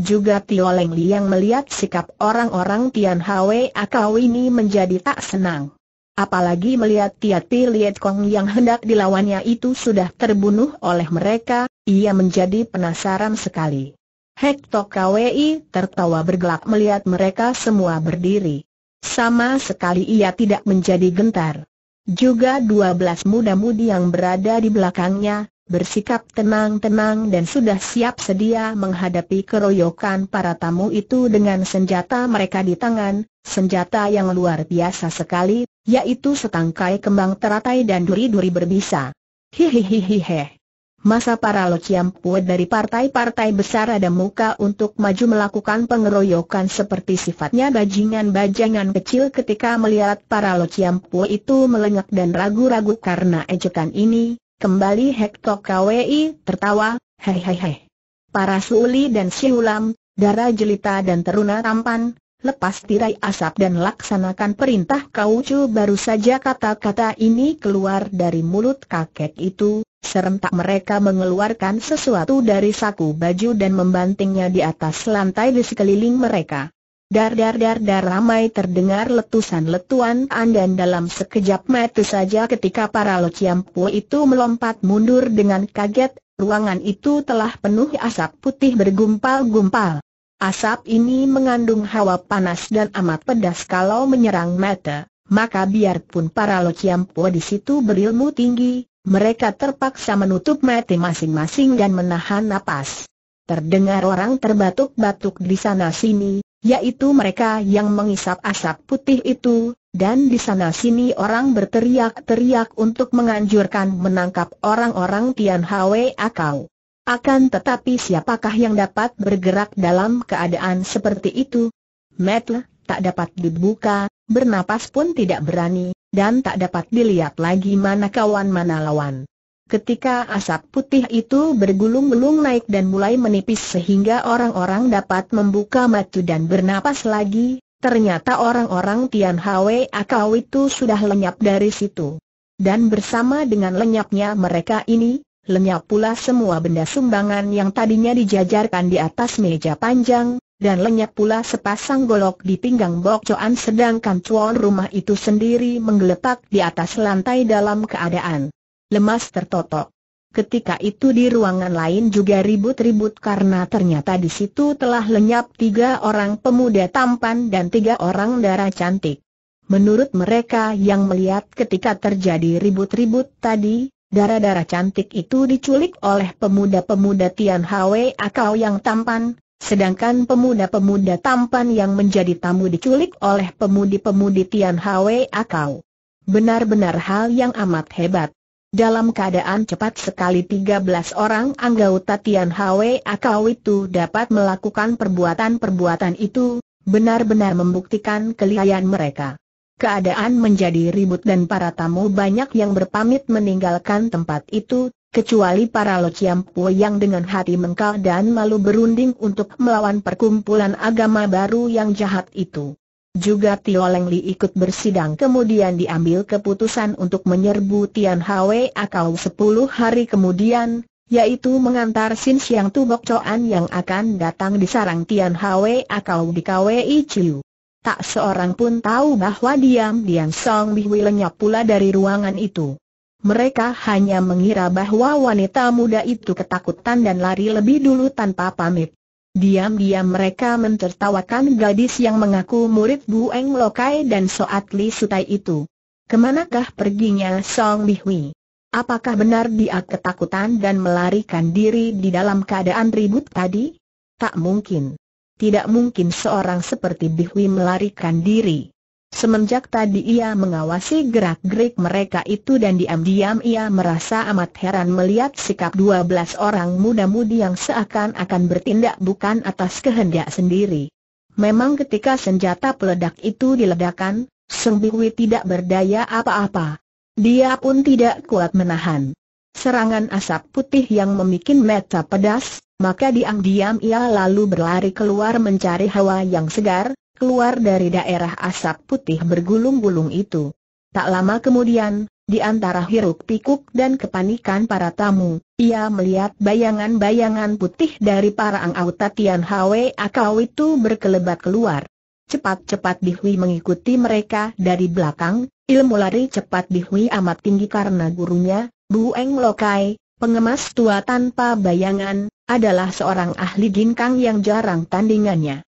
Juga Tio Leng Li yang melihat sikap orang-orang Tian Hwe akau ini menjadi tak senang. Apalagi melihat Tiati Liet Kong yang hendak dilawannya itu sudah terbunuh oleh mereka, ia menjadi penasaran sekali. Hekto KWI tertawa bergelak melihat mereka semua berdiri. Sama sekali ia tidak menjadi gentar. Juga dua belas muda-mudi yang berada di belakangnya, bersikap tenang-tenang dan sudah siap sedia menghadapi keroyokan para tamu itu dengan senjata mereka di tangan, senjata yang luar biasa sekali, yaitu setangkai kembang teratai dan duri-duri berbisa. Hihihihihe. Masa para Lokiampue dari partai-partai besar ada muka untuk maju melakukan pengeroyokan seperti sifatnya bajingan-bajangan kecil ketika melihat para Lokiampue itu melengak dan ragu-ragu karena ejekan ini, kembali Hektok KWI tertawa, hehehe. Para Suli dan Siulam, darah jelita dan teruna tampan, lepas tirai asap dan laksanakan perintah kaucu baru saja kata-kata ini keluar dari mulut kakek itu, Serentak mereka mengeluarkan sesuatu dari saku baju dan membantingnya di atas lantai di sekeliling mereka. Dar dar dar dar ramai terdengar letusan-letuan Dan dalam sekejap mata saja ketika para lociampu itu melompat mundur dengan kaget, ruangan itu telah penuh asap putih bergumpal-gumpal. Asap ini mengandung hawa panas dan amat pedas kalau menyerang mata, maka biarpun para lociampu di situ berilmu tinggi, mereka terpaksa menutup mata masing-masing dan menahan napas. Terdengar orang terbatuk-batuk di sana-sini, yaitu mereka yang mengisap asap putih itu, dan di sana-sini orang berteriak-teriak untuk menganjurkan menangkap orang-orang Tian Hwe Akau. Akan tetapi siapakah yang dapat bergerak dalam keadaan seperti itu? Metle, tak dapat dibuka, bernapas pun tidak berani, dan tak dapat dilihat lagi mana kawan mana lawan. Ketika asap putih itu bergulung-gulung naik dan mulai menipis sehingga orang-orang dapat membuka mata dan bernapas lagi, ternyata orang-orang Tian Hwe Akau itu sudah lenyap dari situ. Dan bersama dengan lenyapnya mereka ini, lenyap pula semua benda sumbangan yang tadinya dijajarkan di atas meja panjang, dan lenyap pula sepasang golok di pinggang Bok Choan sedangkan tuan rumah itu sendiri menggeletak di atas lantai dalam keadaan lemas tertotok. Ketika itu di ruangan lain juga ribut-ribut karena ternyata di situ telah lenyap tiga orang pemuda tampan dan tiga orang darah cantik. Menurut mereka yang melihat ketika terjadi ribut-ribut tadi, darah-darah cantik itu diculik oleh pemuda-pemuda Tian Hwe atau yang tampan, Sedangkan pemuda-pemuda tampan yang menjadi tamu diculik oleh pemudi-pemudi Tian Hwe Akau. Benar-benar hal yang amat hebat. Dalam keadaan cepat sekali 13 orang anggota Tian Hwe Akau itu dapat melakukan perbuatan-perbuatan itu, benar-benar membuktikan kelihayan mereka. Keadaan menjadi ribut dan para tamu banyak yang berpamit meninggalkan tempat itu, kecuali para lociampu yang dengan hati mengkal dan malu berunding untuk melawan perkumpulan agama baru yang jahat itu. Juga Tio Leng Li ikut bersidang kemudian diambil keputusan untuk menyerbu Tian Hwe Akau 10 hari kemudian, yaitu mengantar Sin Siang Tu Bok yang akan datang di sarang Tian Hwe Akau di KWI Chiu. Tak seorang pun tahu bahwa diam-diam Song Bihui lenyap pula dari ruangan itu mereka hanya mengira bahwa wanita muda itu ketakutan dan lari lebih dulu tanpa pamit. Diam-diam mereka mentertawakan gadis yang mengaku murid Bu Eng Lokai dan Soat Li Sutai itu. Kemanakah perginya Song Hui? Apakah benar dia ketakutan dan melarikan diri di dalam keadaan ribut tadi? Tak mungkin. Tidak mungkin seorang seperti Bihui melarikan diri. Semenjak tadi ia mengawasi gerak-gerik mereka itu dan diam-diam ia merasa amat heran melihat sikap dua belas orang muda-mudi yang seakan-akan bertindak bukan atas kehendak sendiri. Memang ketika senjata peledak itu diledakkan, Seng tidak berdaya apa-apa. Dia pun tidak kuat menahan serangan asap putih yang memikin mata pedas, maka diam-diam ia lalu berlari keluar mencari hawa yang segar, keluar dari daerah asap putih bergulung-gulung itu. Tak lama kemudian, di antara hiruk pikuk dan kepanikan para tamu, ia melihat bayangan-bayangan putih dari para anggota Tian Hwe Akau itu berkelebat keluar. Cepat-cepat Dihui mengikuti mereka dari belakang, ilmu lari cepat Dihui amat tinggi karena gurunya, Bu Eng Lokai, pengemas tua tanpa bayangan, adalah seorang ahli ginkang yang jarang tandingannya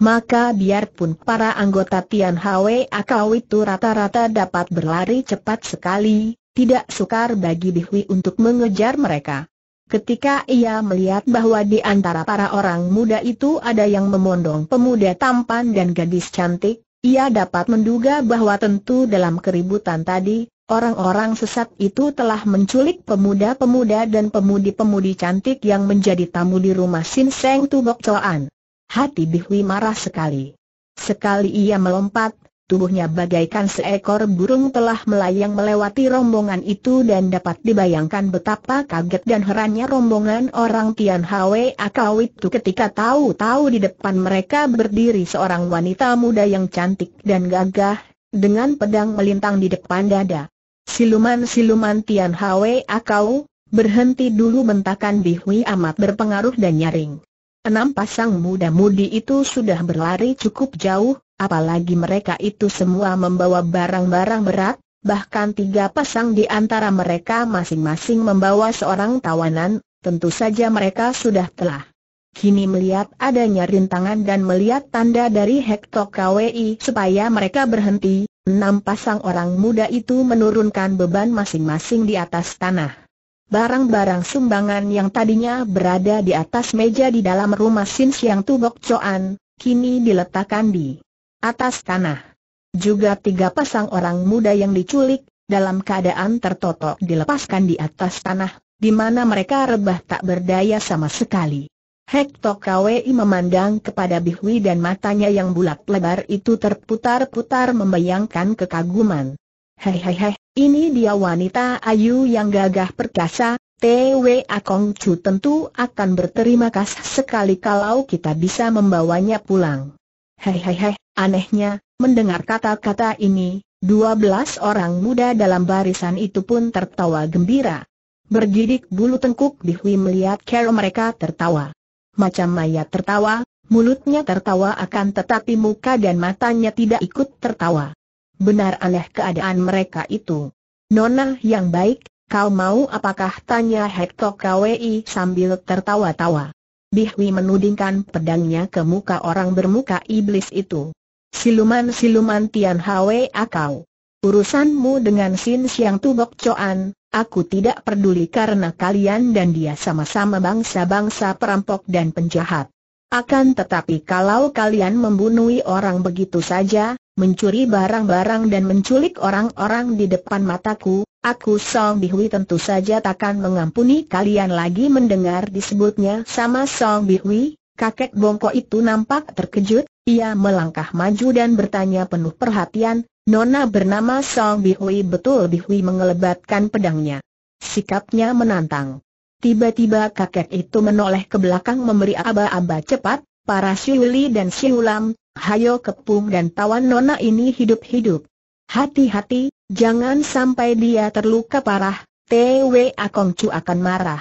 maka biarpun para anggota Tian Hwe Akau itu rata-rata dapat berlari cepat sekali, tidak sukar bagi Bihwi untuk mengejar mereka. Ketika ia melihat bahwa di antara para orang muda itu ada yang memondong pemuda tampan dan gadis cantik, ia dapat menduga bahwa tentu dalam keributan tadi, orang-orang sesat itu telah menculik pemuda-pemuda dan pemudi-pemudi cantik yang menjadi tamu di rumah Sin Seng Tubok Coan. Hati Bihwi marah sekali. Sekali ia melompat, tubuhnya bagaikan seekor burung telah melayang melewati rombongan itu dan dapat dibayangkan betapa kaget dan herannya rombongan orang Tian Hwe Akau itu ketika tahu-tahu di depan mereka berdiri seorang wanita muda yang cantik dan gagah, dengan pedang melintang di depan dada. Siluman-siluman Tian Hwe Akau, berhenti dulu bentakan Bihwi amat berpengaruh dan nyaring. Enam pasang muda-mudi itu sudah berlari cukup jauh, apalagi mereka itu semua membawa barang-barang berat, bahkan tiga pasang di antara mereka masing-masing membawa seorang tawanan, tentu saja mereka sudah telah. Kini melihat adanya rintangan dan melihat tanda dari Hekto KWI supaya mereka berhenti, enam pasang orang muda itu menurunkan beban masing-masing di atas tanah. Barang-barang sumbangan yang tadinya berada di atas meja di dalam rumah Sin Siang Tubok Coan, kini diletakkan di atas tanah. Juga tiga pasang orang muda yang diculik, dalam keadaan tertotok dilepaskan di atas tanah, di mana mereka rebah tak berdaya sama sekali. Hektok Kwi memandang kepada Bihwi dan matanya yang bulat lebar itu terputar-putar membayangkan kekaguman. Hei hei hei, ini dia wanita ayu yang gagah perkasa, TW Akong Chu tentu akan berterima kasih sekali kalau kita bisa membawanya pulang. Hei hei hei, anehnya, mendengar kata-kata ini, dua belas orang muda dalam barisan itu pun tertawa gembira. Bergidik bulu tengkuk Bihui melihat cara mereka tertawa. Macam mayat tertawa, mulutnya tertawa akan tetapi muka dan matanya tidak ikut tertawa. Benar aneh keadaan mereka itu. Nona yang baik, kau mau apakah tanya Hektok KWI sambil tertawa-tawa. Bihwi menudingkan pedangnya ke muka orang bermuka iblis itu. Siluman-siluman Tian Hwe akau. Urusanmu dengan Sin Siang Tubok Coan, aku tidak peduli karena kalian dan dia sama-sama bangsa-bangsa perampok dan penjahat. Akan tetapi kalau kalian membunuh orang begitu saja, mencuri barang-barang dan menculik orang-orang di depan mataku, aku Song Bihui tentu saja takkan mengampuni kalian lagi mendengar disebutnya sama Song Bihui, kakek bongkok itu nampak terkejut, ia melangkah maju dan bertanya penuh perhatian, Nona bernama Song Bihui betul Bihui mengelebatkan pedangnya. Sikapnya menantang. Tiba-tiba kakek itu menoleh ke belakang memberi aba-aba cepat, para Siuli dan Siulam, Hayo kepung dan tawan nona ini hidup-hidup. Hati-hati, jangan sampai dia terluka parah, TW Akong akan marah.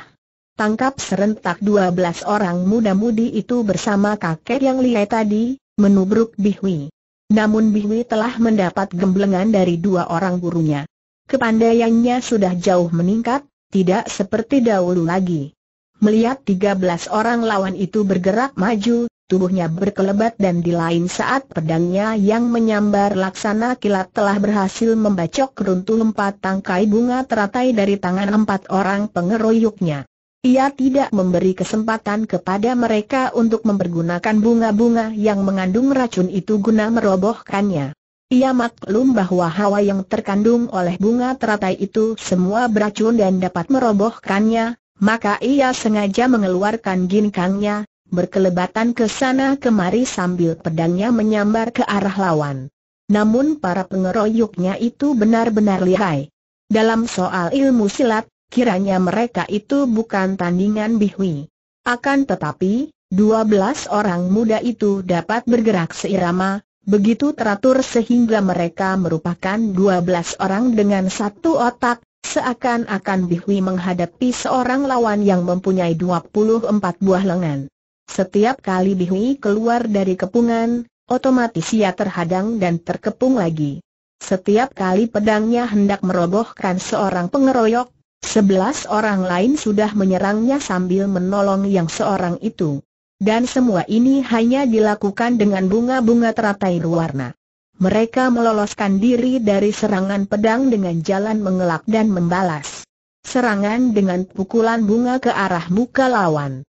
Tangkap serentak dua belas orang muda-mudi itu bersama kakek yang lihat tadi, menubruk Bihwi. Namun Bihwi telah mendapat gemblengan dari dua orang gurunya. Kepandaiannya sudah jauh meningkat, tidak seperti dahulu lagi. Melihat tiga belas orang lawan itu bergerak maju, tubuhnya berkelebat dan di lain saat pedangnya yang menyambar laksana kilat telah berhasil membacok runtuh empat tangkai bunga teratai dari tangan empat orang pengeroyoknya. Ia tidak memberi kesempatan kepada mereka untuk mempergunakan bunga-bunga yang mengandung racun itu guna merobohkannya. Ia maklum bahwa hawa yang terkandung oleh bunga teratai itu semua beracun dan dapat merobohkannya, maka ia sengaja mengeluarkan ginkangnya, berkelebatan ke sana kemari sambil pedangnya menyambar ke arah lawan. Namun para pengeroyoknya itu benar-benar lihai. Dalam soal ilmu silat, kiranya mereka itu bukan tandingan bihui. Akan tetapi, dua belas orang muda itu dapat bergerak seirama, begitu teratur sehingga mereka merupakan dua belas orang dengan satu otak, seakan-akan Bihui menghadapi seorang lawan yang mempunyai dua puluh empat buah lengan. Setiap kali Bihui keluar dari kepungan, otomatis ia terhadang dan terkepung lagi. Setiap kali pedangnya hendak merobohkan seorang pengeroyok, sebelas orang lain sudah menyerangnya sambil menolong yang seorang itu. Dan semua ini hanya dilakukan dengan bunga-bunga teratai berwarna. Mereka meloloskan diri dari serangan pedang dengan jalan mengelak dan membalas. Serangan dengan pukulan bunga ke arah muka lawan.